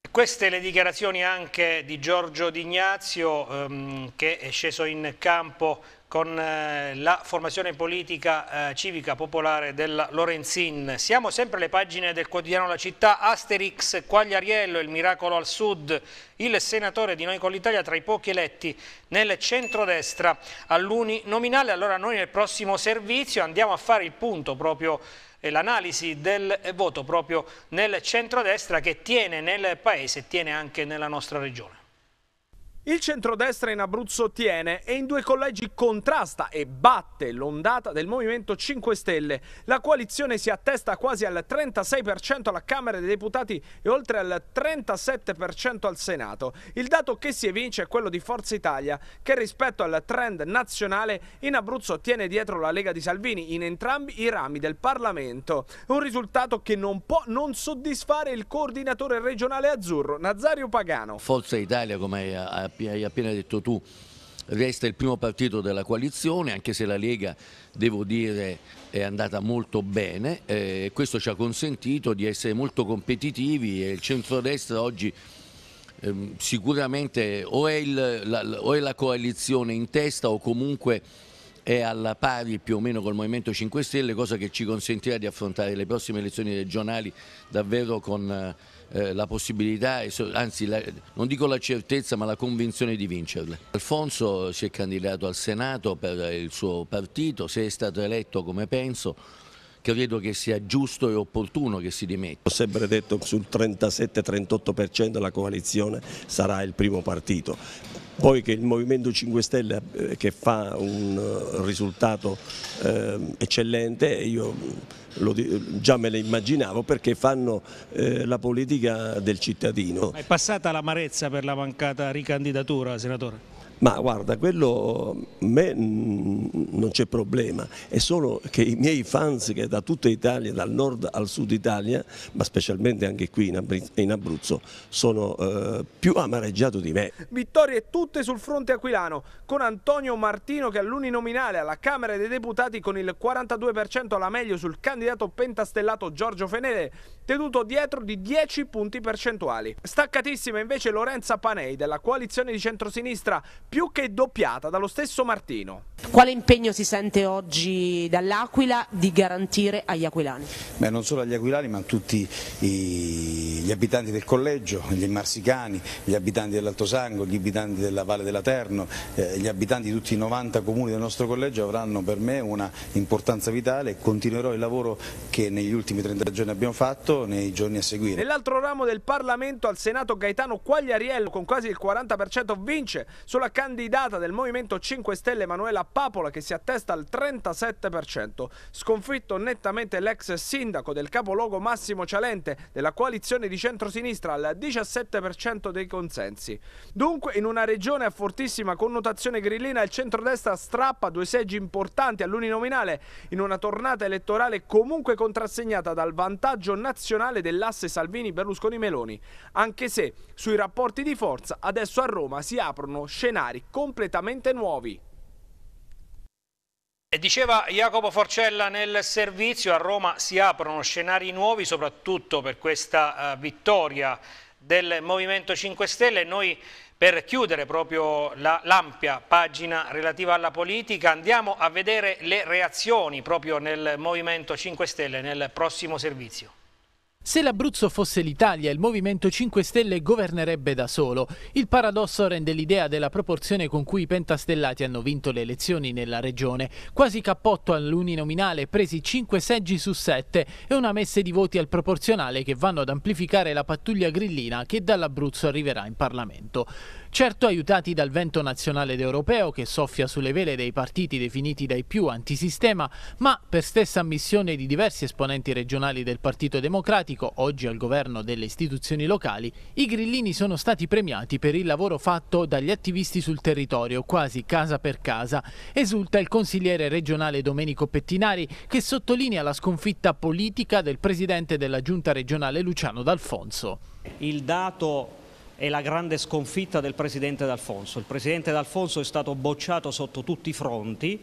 Queste le dichiarazioni anche di Giorgio D'Ignazio ehm, che è sceso in campo con eh, la formazione politica eh, civica popolare della Lorenzin. Siamo sempre alle pagine del quotidiano La Città, Asterix, Quagliariello, il miracolo al sud, il senatore di Noi con l'Italia tra i pochi eletti nel centrodestra all'uninominale. Allora noi nel prossimo servizio andiamo a fare il punto proprio eh, l'analisi del eh, voto proprio nel centrodestra che tiene nel paese e tiene anche nella nostra regione. Il centrodestra in Abruzzo tiene e in due collegi contrasta e batte l'ondata del Movimento 5 Stelle. La coalizione si attesta quasi al 36% alla Camera dei Deputati e oltre al 37% al Senato. Il dato che si evince è quello di Forza Italia, che rispetto al trend nazionale in Abruzzo tiene dietro la Lega di Salvini in entrambi i rami del Parlamento. Un risultato che non può non soddisfare il coordinatore regionale azzurro, Nazario Pagano. Forza Italia, come hai appena detto tu, resta il primo partito della coalizione, anche se la Lega, devo dire, è andata molto bene. Eh, questo ci ha consentito di essere molto competitivi e il centrodestra oggi eh, sicuramente o è, il, la, o è la coalizione in testa o comunque è alla pari più o meno col Movimento 5 Stelle, cosa che ci consentirà di affrontare le prossime elezioni regionali davvero con... Eh, eh, la possibilità, anzi la, non dico la certezza ma la convinzione di vincerle. Alfonso si è candidato al Senato per il suo partito, se è stato eletto come penso credo che sia giusto e opportuno che si dimetta. Ho sempre detto che sul 37-38% la coalizione sarà il primo partito. Poi che il Movimento 5 Stelle eh, che fa un eh, risultato eh, eccellente, io lo, già me lo immaginavo perché fanno eh, la politica del cittadino. È passata l'amarezza per la mancata ricandidatura, senatore? Ma guarda, quello a mm, me mm, non c'è problema, è solo che i miei fans che da tutta Italia, dal nord al sud Italia, ma specialmente anche qui in Abruzzo, sono eh, più amareggiati di me. Vittorie tutte sul fronte aquilano, con Antonio Martino che all'uninominale alla Camera dei Deputati con il 42% alla meglio sul candidato pentastellato Giorgio Fenele, tenuto dietro di 10 punti percentuali. Staccatissima invece Lorenza Panei della coalizione di centrosinistra, più che doppiata dallo stesso Martino. Quale impegno si sente oggi dall'Aquila di garantire agli aquilani? Beh, non solo agli aquilani ma a tutti i... gli abitanti del collegio, gli marsicani, gli abitanti dell'Alto Sango, gli abitanti della Valle della Terno, eh, gli abitanti di tutti i 90 comuni del nostro collegio avranno per me una importanza vitale e continuerò il lavoro che negli ultimi 30 giorni abbiamo fatto fatto nei giorni a seguire. Nell'altro ramo del Parlamento al Senato Gaetano Quagliariello con quasi il 40% vince sulla candidata del Movimento 5 Stelle Emanuela Papola che si attesta al 37%. Sconfitto nettamente l'ex sindaco del capoluogo Massimo Cialente della coalizione di centrosinistra al 17% dei consensi. Dunque in una regione a fortissima connotazione grillina il centrodestra strappa due seggi importanti all'uninominale in una tornata elettorale comunque contrassegnata dal vantaggio nazionale nazionale dell'asse Salvini-Berlusconi-Meloni, anche se sui rapporti di forza adesso a Roma si aprono scenari completamente nuovi. E diceva Jacopo Forcella nel servizio, a Roma si aprono scenari nuovi soprattutto per questa uh, vittoria del Movimento 5 Stelle. Noi per chiudere proprio l'ampia la, pagina relativa alla politica andiamo a vedere le reazioni proprio nel Movimento 5 Stelle nel prossimo servizio. Se l'Abruzzo fosse l'Italia, il Movimento 5 Stelle governerebbe da solo. Il paradosso rende l'idea della proporzione con cui i pentastellati hanno vinto le elezioni nella regione. Quasi cappotto all'uninominale, presi 5 seggi su 7 e una messa di voti al proporzionale che vanno ad amplificare la pattuglia grillina che dall'Abruzzo arriverà in Parlamento. Certo aiutati dal vento nazionale ed europeo che soffia sulle vele dei partiti definiti dai più antisistema, ma per stessa ammissione di diversi esponenti regionali del Partito Democratico, oggi al governo delle istituzioni locali, i grillini sono stati premiati per il lavoro fatto dagli attivisti sul territorio, quasi casa per casa. Esulta il consigliere regionale Domenico Pettinari che sottolinea la sconfitta politica del presidente della giunta regionale Luciano D'Alfonso. Il dato è la grande sconfitta del Presidente D'Alfonso. Il Presidente D'Alfonso è stato bocciato sotto tutti i fronti,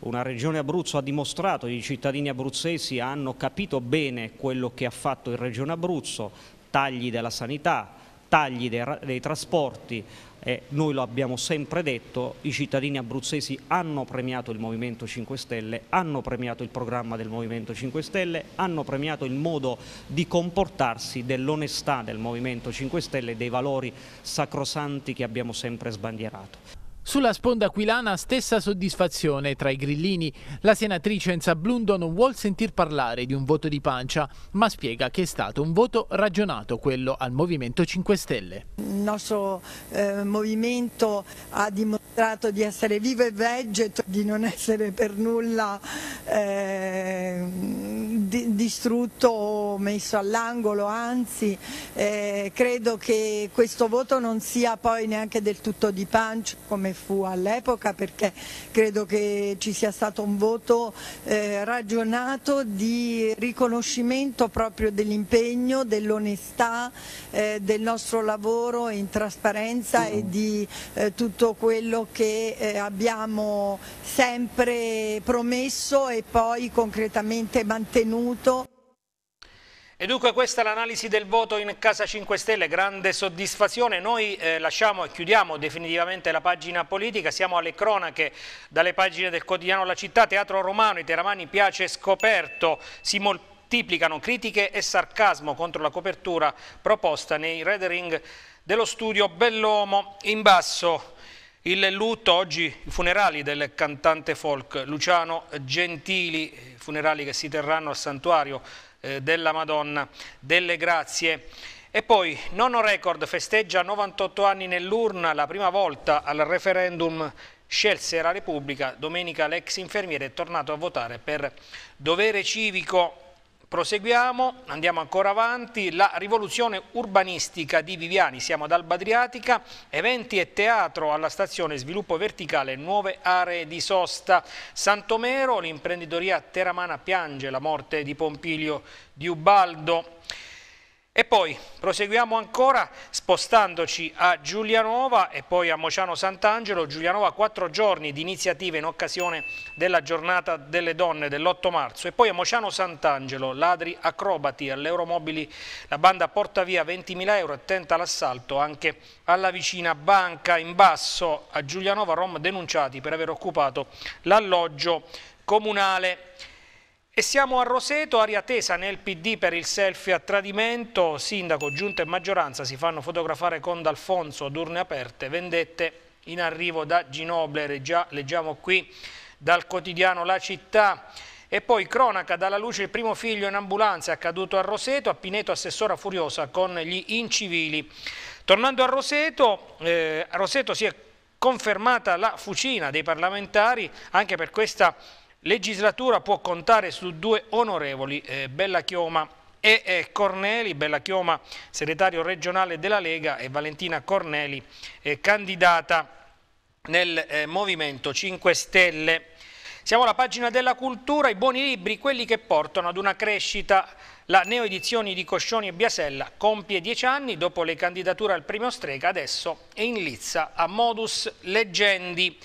una regione Abruzzo ha dimostrato, i cittadini abruzzesi hanno capito bene quello che ha fatto in regione Abruzzo, tagli della sanità, tagli dei, dei trasporti, e noi lo abbiamo sempre detto, i cittadini abruzzesi hanno premiato il Movimento 5 Stelle, hanno premiato il programma del Movimento 5 Stelle, hanno premiato il modo di comportarsi dell'onestà del Movimento 5 Stelle e dei valori sacrosanti che abbiamo sempre sbandierato. Sulla sponda aquilana stessa soddisfazione tra i grillini. La senatrice Enza Blundo non vuol sentir parlare di un voto di pancia, ma spiega che è stato un voto ragionato quello al Movimento 5 Stelle. Il nostro eh, movimento ha dimostrato di essere vivo e vegeto, di non essere per nulla eh, distrutto o messo all'angolo, anzi eh, credo che questo voto non sia poi neanche del tutto di pancia come come fu all'epoca perché credo che ci sia stato un voto eh, ragionato di riconoscimento proprio dell'impegno, dell'onestà, eh, del nostro lavoro in trasparenza e di eh, tutto quello che eh, abbiamo sempre promesso e poi concretamente mantenuto. E dunque questa è l'analisi del voto in Casa 5 Stelle, grande soddisfazione. Noi eh, lasciamo e chiudiamo definitivamente la pagina politica, siamo alle cronache dalle pagine del quotidiano La Città, Teatro Romano, i Teramani piace scoperto, si moltiplicano critiche e sarcasmo contro la copertura proposta nei rendering dello studio Bellomo in basso. Il lutto oggi, i funerali del cantante folk Luciano Gentili, funerali che si terranno al santuario eh, della Madonna delle Grazie. E poi, nono record, festeggia 98 anni nell'urna, la prima volta al referendum scelse la Repubblica, domenica l'ex infermiere è tornato a votare per dovere civico Proseguiamo, andiamo ancora avanti, la rivoluzione urbanistica di Viviani, siamo ad Alba Adriatica, eventi e teatro alla stazione sviluppo verticale, nuove aree di sosta. Santomero, l'imprenditoria teramana piange la morte di Pompilio di Ubaldo. E poi proseguiamo ancora spostandoci a Giulianova e poi a Mociano Sant'Angelo. Giulianova quattro giorni di iniziative in occasione della giornata delle donne dell'8 marzo. E poi a Mociano Sant'Angelo, ladri acrobati all'Euromobili. La banda porta via 20.000 euro, attenta l'assalto anche alla vicina banca in basso. A Giulianova Rom denunciati per aver occupato l'alloggio comunale. E siamo a Roseto, aria tesa nel PD per il selfie a tradimento, sindaco, giunta e maggioranza si fanno fotografare con D'Alfonso ad urne aperte, vendette in arrivo da Ginobler, già leggiamo qui dal quotidiano La Città. E poi cronaca, dalla luce il primo figlio in ambulanza è accaduto a Roseto, a Pineto assessora furiosa con gli incivili. Tornando a Roseto, eh, a Roseto si è confermata la fucina dei parlamentari anche per questa legislatura può contare su due onorevoli, eh, Bella Chioma e eh, Corneli, Bella Chioma segretario regionale della Lega e Valentina Corneli eh, candidata nel eh, Movimento 5 Stelle. Siamo alla pagina della cultura, i buoni libri, quelli che portano ad una crescita. La neo neoedizioni di Coscioni e Biasella compie dieci anni dopo le candidature al premio Strega, adesso è in lizza a modus leggendi.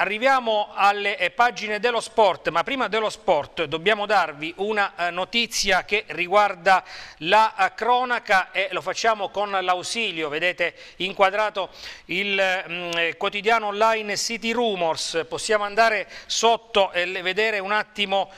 Arriviamo alle eh, pagine dello sport, ma prima dello sport dobbiamo darvi una eh, notizia che riguarda la eh, cronaca e lo facciamo con l'ausilio, vedete inquadrato il mm, quotidiano online City Rumors, possiamo andare sotto e vedere un attimo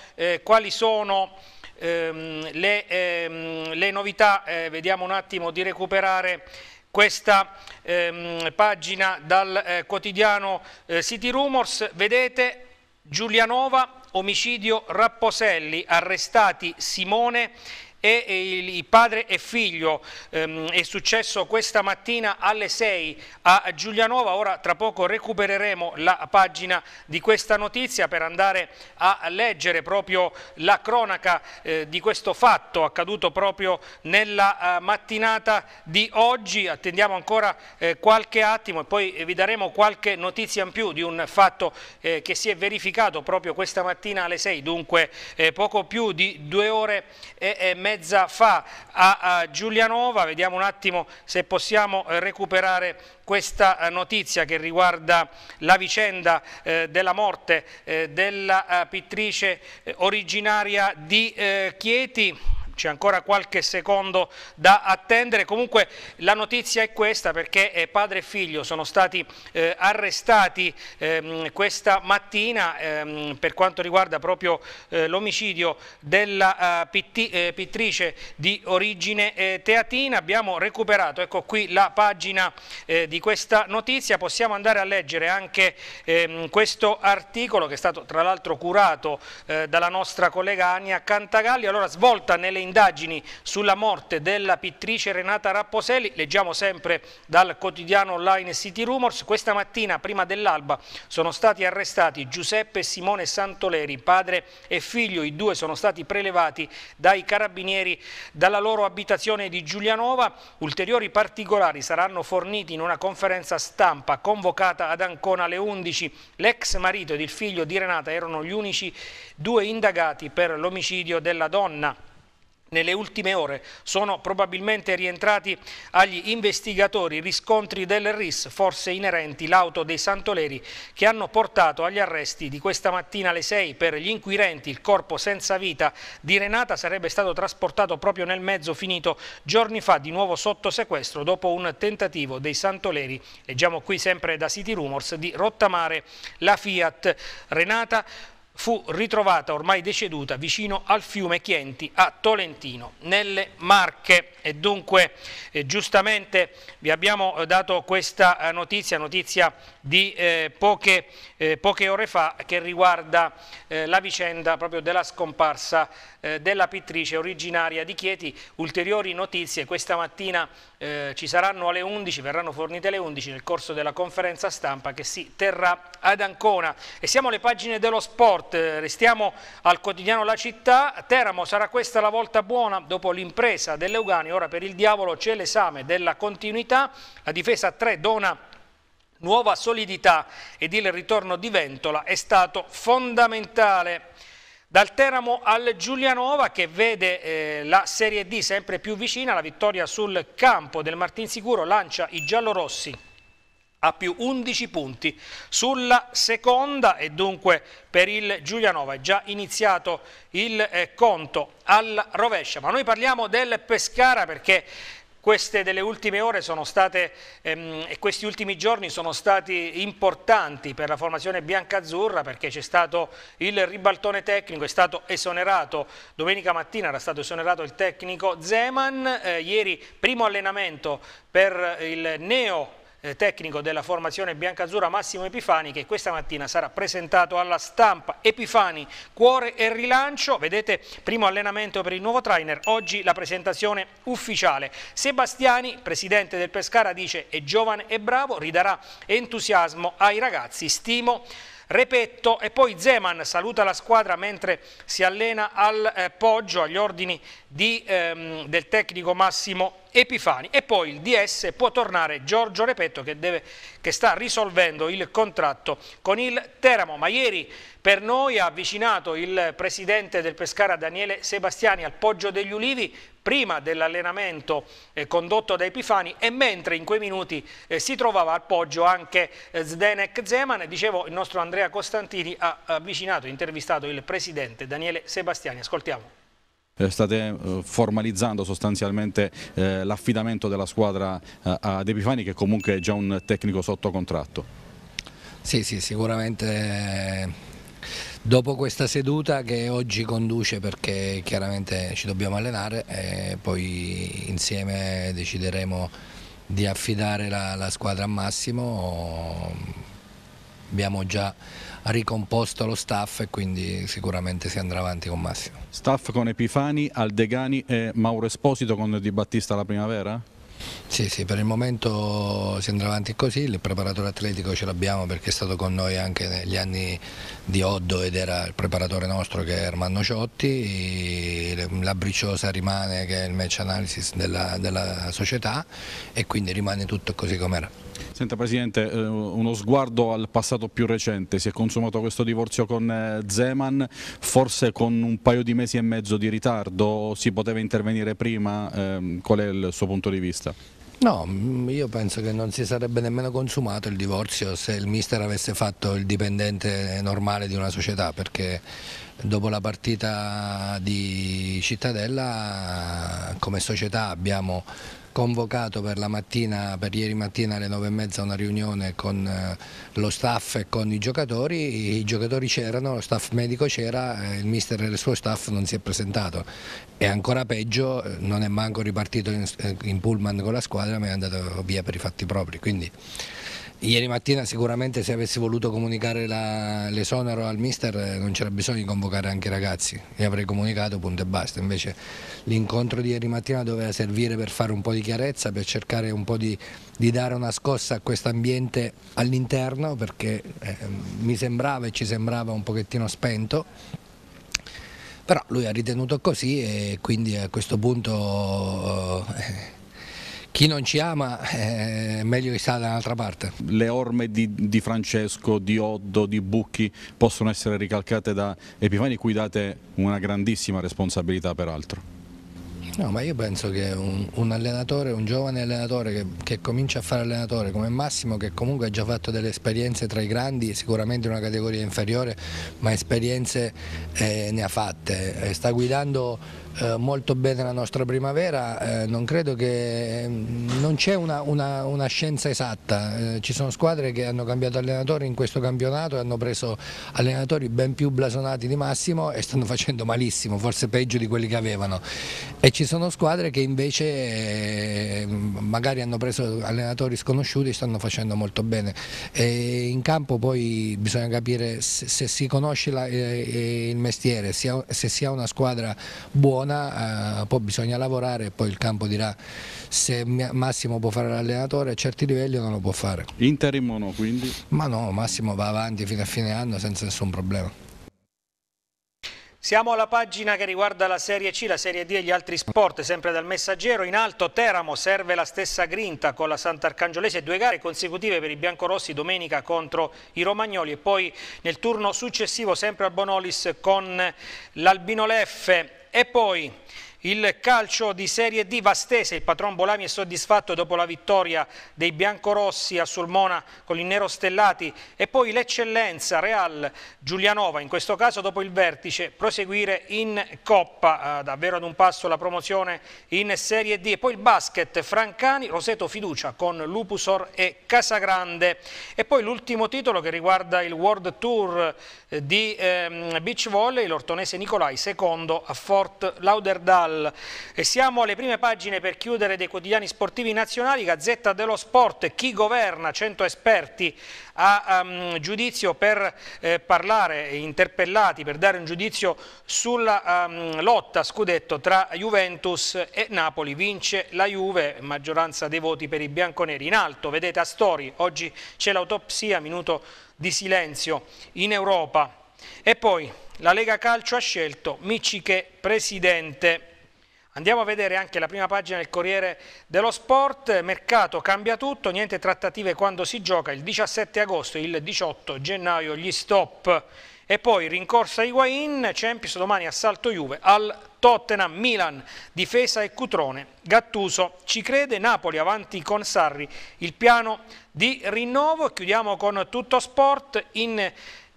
quali sono ehm, ehm, le, novità, vediamo un attimo di recuperare questa ehm, pagina dal eh, quotidiano eh, City Rumors, vedete Giulianova, omicidio Rapposelli, arrestati Simone e, il padre e figlio ehm, è successo questa mattina alle 6 a Giulianova, ora tra poco recupereremo la pagina di questa notizia per andare a leggere proprio la cronaca eh, di questo fatto accaduto proprio nella eh, mattinata di oggi, attendiamo ancora eh, qualche attimo e poi vi daremo qualche notizia in più di un fatto che si è verificato proprio questa mattina alle 6, dunque poco più di due ore e mezza mezza fa a, Giulianova, vediamo un attimo se possiamo eh, recuperare questa eh, notizia che riguarda eh, la vicenda della morte della pittrice originaria di Chieti c'è ancora qualche secondo da attendere, comunque la notizia è questa perché eh, padre e figlio sono stati eh, arrestati ehm, questa mattina ehm, per quanto riguarda proprio eh, l'omicidio della eh, pitti, eh, pittrice di origine eh, teatina, abbiamo recuperato, ecco qui la pagina di questa notizia, possiamo andare a leggere anche ehm, questo articolo che è stato tra l'altro curato dalla nostra collega Ania Cantagalli, allora svolta nelle indagini indagini sulla morte della pittrice Renata Rapposelli, leggiamo sempre dal quotidiano online City Rumors, questa mattina prima dell'alba sono stati arrestati Giuseppe e Simone Santoleri, padre e figlio, i due sono stati prelevati dai carabinieri dalla loro abitazione di Giulianova, ulteriori particolari saranno forniti in una conferenza stampa convocata ad Ancona alle 11, l'ex marito ed il figlio di Renata erano gli unici due indagati per l'omicidio della donna nelle ultime ore sono probabilmente rientrati agli investigatori riscontri del RIS, forse inerenti l'auto dei Santoleri, che hanno portato agli arresti di questa mattina alle 6 per gli inquirenti. Il corpo senza vita di Renata sarebbe stato trasportato proprio nel mezzo finito giorni fa di nuovo sotto sequestro dopo un tentativo dei Santoleri, leggiamo qui sempre da City Rumors, di rottamare la Fiat. Renata fu ritrovata ormai deceduta vicino al fiume Chienti a Tolentino, nelle Marche. E dunque eh, giustamente vi abbiamo eh, dato questa eh, notizia, notizia di eh, poche, eh, poche, ore fa che riguarda eh, la vicenda proprio della scomparsa eh, della pittrice originaria di Chieti. Ulteriori notizie questa mattina eh, ci saranno alle 11, verranno fornite alle 11 nel corso della conferenza stampa che si terrà ad Ancona. E siamo alle pagine dello sport, eh, restiamo al quotidiano La Città. Teramo sarà questa la volta buona dopo l'impresa dell'Eugani, ora per il diavolo c'è l'esame della continuità. La difesa 3 dona nuova solidità ed il ritorno di Ventola è stato fondamentale. Dal Teramo al Giulianova che vede eh, la Serie D sempre più vicina, la vittoria sul campo del Martinsicuro lancia i giallorossi a più 11 punti sulla seconda e dunque per il Giulianova è già iniziato il eh, conto al rovescia ma noi parliamo del Pescara perché queste delle ultime ore sono state, ehm, e questi ultimi giorni sono stati importanti per la formazione bianca-azzurra perché c'è stato il ribaltone tecnico, è stato esonerato, domenica mattina era stato esonerato il tecnico Zeman, eh, ieri primo allenamento per il neo eh, tecnico della formazione biancazzurra Massimo Epifani che questa mattina sarà presentato alla stampa. Epifani, cuore e rilancio, vedete primo allenamento per il nuovo trainer, oggi la presentazione ufficiale. Sebastiani, presidente del Pescara, dice è giovane e bravo, ridarà entusiasmo ai ragazzi, stimo Repetto e poi Zeman saluta la squadra mentre si allena al eh, Poggio agli ordini di, ehm, del tecnico Massimo Epifani e poi il DS può tornare Giorgio Repetto che, deve, che, sta risolvendo il contratto con il Teramo. Ma ieri per noi ha avvicinato il presidente del Pescara Daniele Sebastiani al Poggio degli Ulivi prima dell'allenamento eh, condotto da Epifani e mentre in quei minuti eh, si trovava al poggio anche eh, Zdenek Zeman, dicevo il nostro Andrea Costantini ha avvicinato e intervistato il presidente Daniele Sebastiani, ascoltiamo eh, state eh, formalizzando sostanzialmente eh, l'affidamento della squadra eh, ad Epifani che comunque è già un tecnico sotto contratto. Sì, sì, sicuramente Dopo questa seduta che oggi conduce perché chiaramente ci dobbiamo allenare e eh, poi insieme decideremo di affidare la, la squadra a Massimo, abbiamo già ricomposto lo staff e quindi sicuramente si andrà avanti con Massimo. Staff con Epifani, Aldegani e Mauro Esposito con Di Battista la primavera? Sì, sì, per il momento si andrà avanti così, il preparatore atletico ce l'abbiamo perché è stato con noi anche negli anni di Oddo ed era il preparatore nostro che è Ermanno Ciotti, la Briciosa rimane che è il match analysis della, della società e quindi rimane tutto così com'era. Senta Presidente, eh, uno sguardo al passato più recente, si è consumato questo divorzio con eh, Zeman, forse con un paio di mesi e mezzo di ritardo, si poteva intervenire prima, ehm, qual è il suo punto di vista? No, mm, io penso che non si sarebbe nemmeno consumato il divorzio se il mister avesse fatto il dipendente normale di una società perché dopo la partita di Cittadella come società abbiamo convocato per, mattina, per ieri mattina alle 9.30 una riunione con eh, lo staff e con i giocatori, i giocatori c'erano, lo staff medico c'era, eh, il mister e il suo staff non si è presentato e ancora peggio eh, non è manco ripartito in pullman con la squadra ma è andato via per i fatti propri. Quindi Ieri mattina sicuramente se avessi voluto comunicare l'esonero al mister eh, non c'era bisogno di convocare anche i ragazzi, li avrei comunicato punto e basta, invece l'incontro di ieri mattina doveva servire per fare un po' di chiarezza, per cercare un po' di, di dare una scossa a questo ambiente all'interno perché eh, mi sembrava e ci sembrava un pochettino spento però lui ha ritenuto così e quindi a questo punto eh, chi non ci ama è eh, meglio che sta da un'altra parte. Le orme di, di, Francesco, di Oddo, di Bucchi possono essere ricalcate da Epifani cui date una grandissima responsabilità peraltro. No, ma io penso che un, un allenatore, un giovane allenatore che, che, comincia a fare allenatore come Massimo, che comunque ha già fatto delle esperienze tra i grandi, sicuramente in una categoria inferiore, ma esperienze eh, ne ha fatte, eh, sta guidando eh, molto bene la nostra primavera, eh, non credo che mm, non c'è una, una, una, scienza esatta, eh, ci sono squadre che hanno cambiato allenatore in questo campionato e hanno preso allenatori ben più blasonati di Massimo e stanno facendo malissimo, forse peggio di quelli che avevano. E ci sono squadre che invece eh, magari hanno preso allenatori sconosciuti e stanno facendo molto bene. E in campo poi bisogna capire se, si conosce eh, eh, il mestiere, se, si ha una squadra buona, poi bisogna lavorare e poi il campo dirà se Massimo può fare l'allenatore a certi livelli o non lo può fare. Interim o no quindi? Ma no, Massimo va avanti fino a fine anno senza nessun problema. Siamo alla pagina che riguarda la Serie C, la Serie D e gli altri sport, sempre dal messaggero. In alto Teramo serve la stessa grinta con la Sant'Arcangiolese, due gare consecutive per i biancorossi domenica contro i Romagnoli e poi nel turno successivo sempre al Bonolis con l'Albino Leffe. E poi il calcio di Serie D va Vastese, il patron Bolami è soddisfatto dopo la vittoria dei biancorossi a Sulmona con il Nero Stellati e poi l'eccellenza Real Giulianova, in questo caso dopo il vertice, proseguire in Coppa, eh, davvero ad un passo la promozione in Serie D e poi il basket Francani, Roseto Fiducia con Lupusor e Casagrande e poi l'ultimo titolo che riguarda il World Tour eh, di ehm, Beach Volley, l'ortonese Nicolai secondo a Fort Lauderdale Vidal. E siamo alle prime pagine per chiudere dei quotidiani sportivi nazionali, Gazzetta dello Sport, chi governa, 100 esperti a um, giudizio per eh, parlare, eh, interpellati per dare un giudizio sulla um, lotta scudetto tra Juventus e Napoli. Vince la Juve, maggioranza dei voti per i bianconeri. In alto, vedete a Story, oggi c'è l'autopsia, minuto di silenzio in Europa. E poi la Lega Calcio ha scelto Micciche presidente. Andiamo a vedere anche la prima pagina del Corriere dello Sport, mercato cambia tutto, niente trattative quando si gioca il 17 agosto e il 18 gennaio gli stop e poi rincorsa Higuain, Champions domani assalto Juve al Tottenham, Milan, difesa e Cutrone, Gattuso ci crede, Napoli avanti con Sarri, il piano di rinnovo, chiudiamo con tutto sport in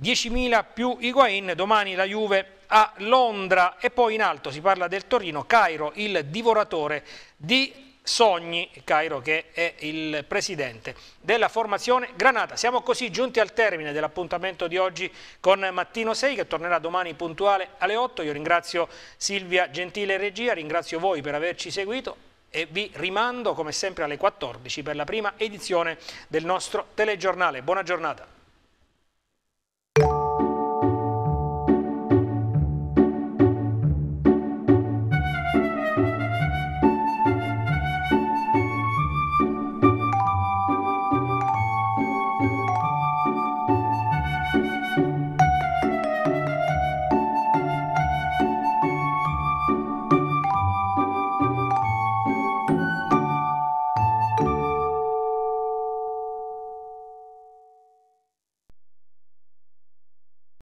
10.000 più Higuain, domani la Juve a Londra e poi in alto si parla del Torino, Cairo, il divoratore di Sogni, Cairo che è il presidente della formazione Granata. Siamo così giunti al termine dell'appuntamento di oggi con Mattino 6 che tornerà domani puntuale alle 8. Io ringrazio Silvia Gentile Regia, ringrazio voi per averci seguito e vi rimando come sempre alle 14 per la prima edizione del nostro telegiornale. Buona giornata.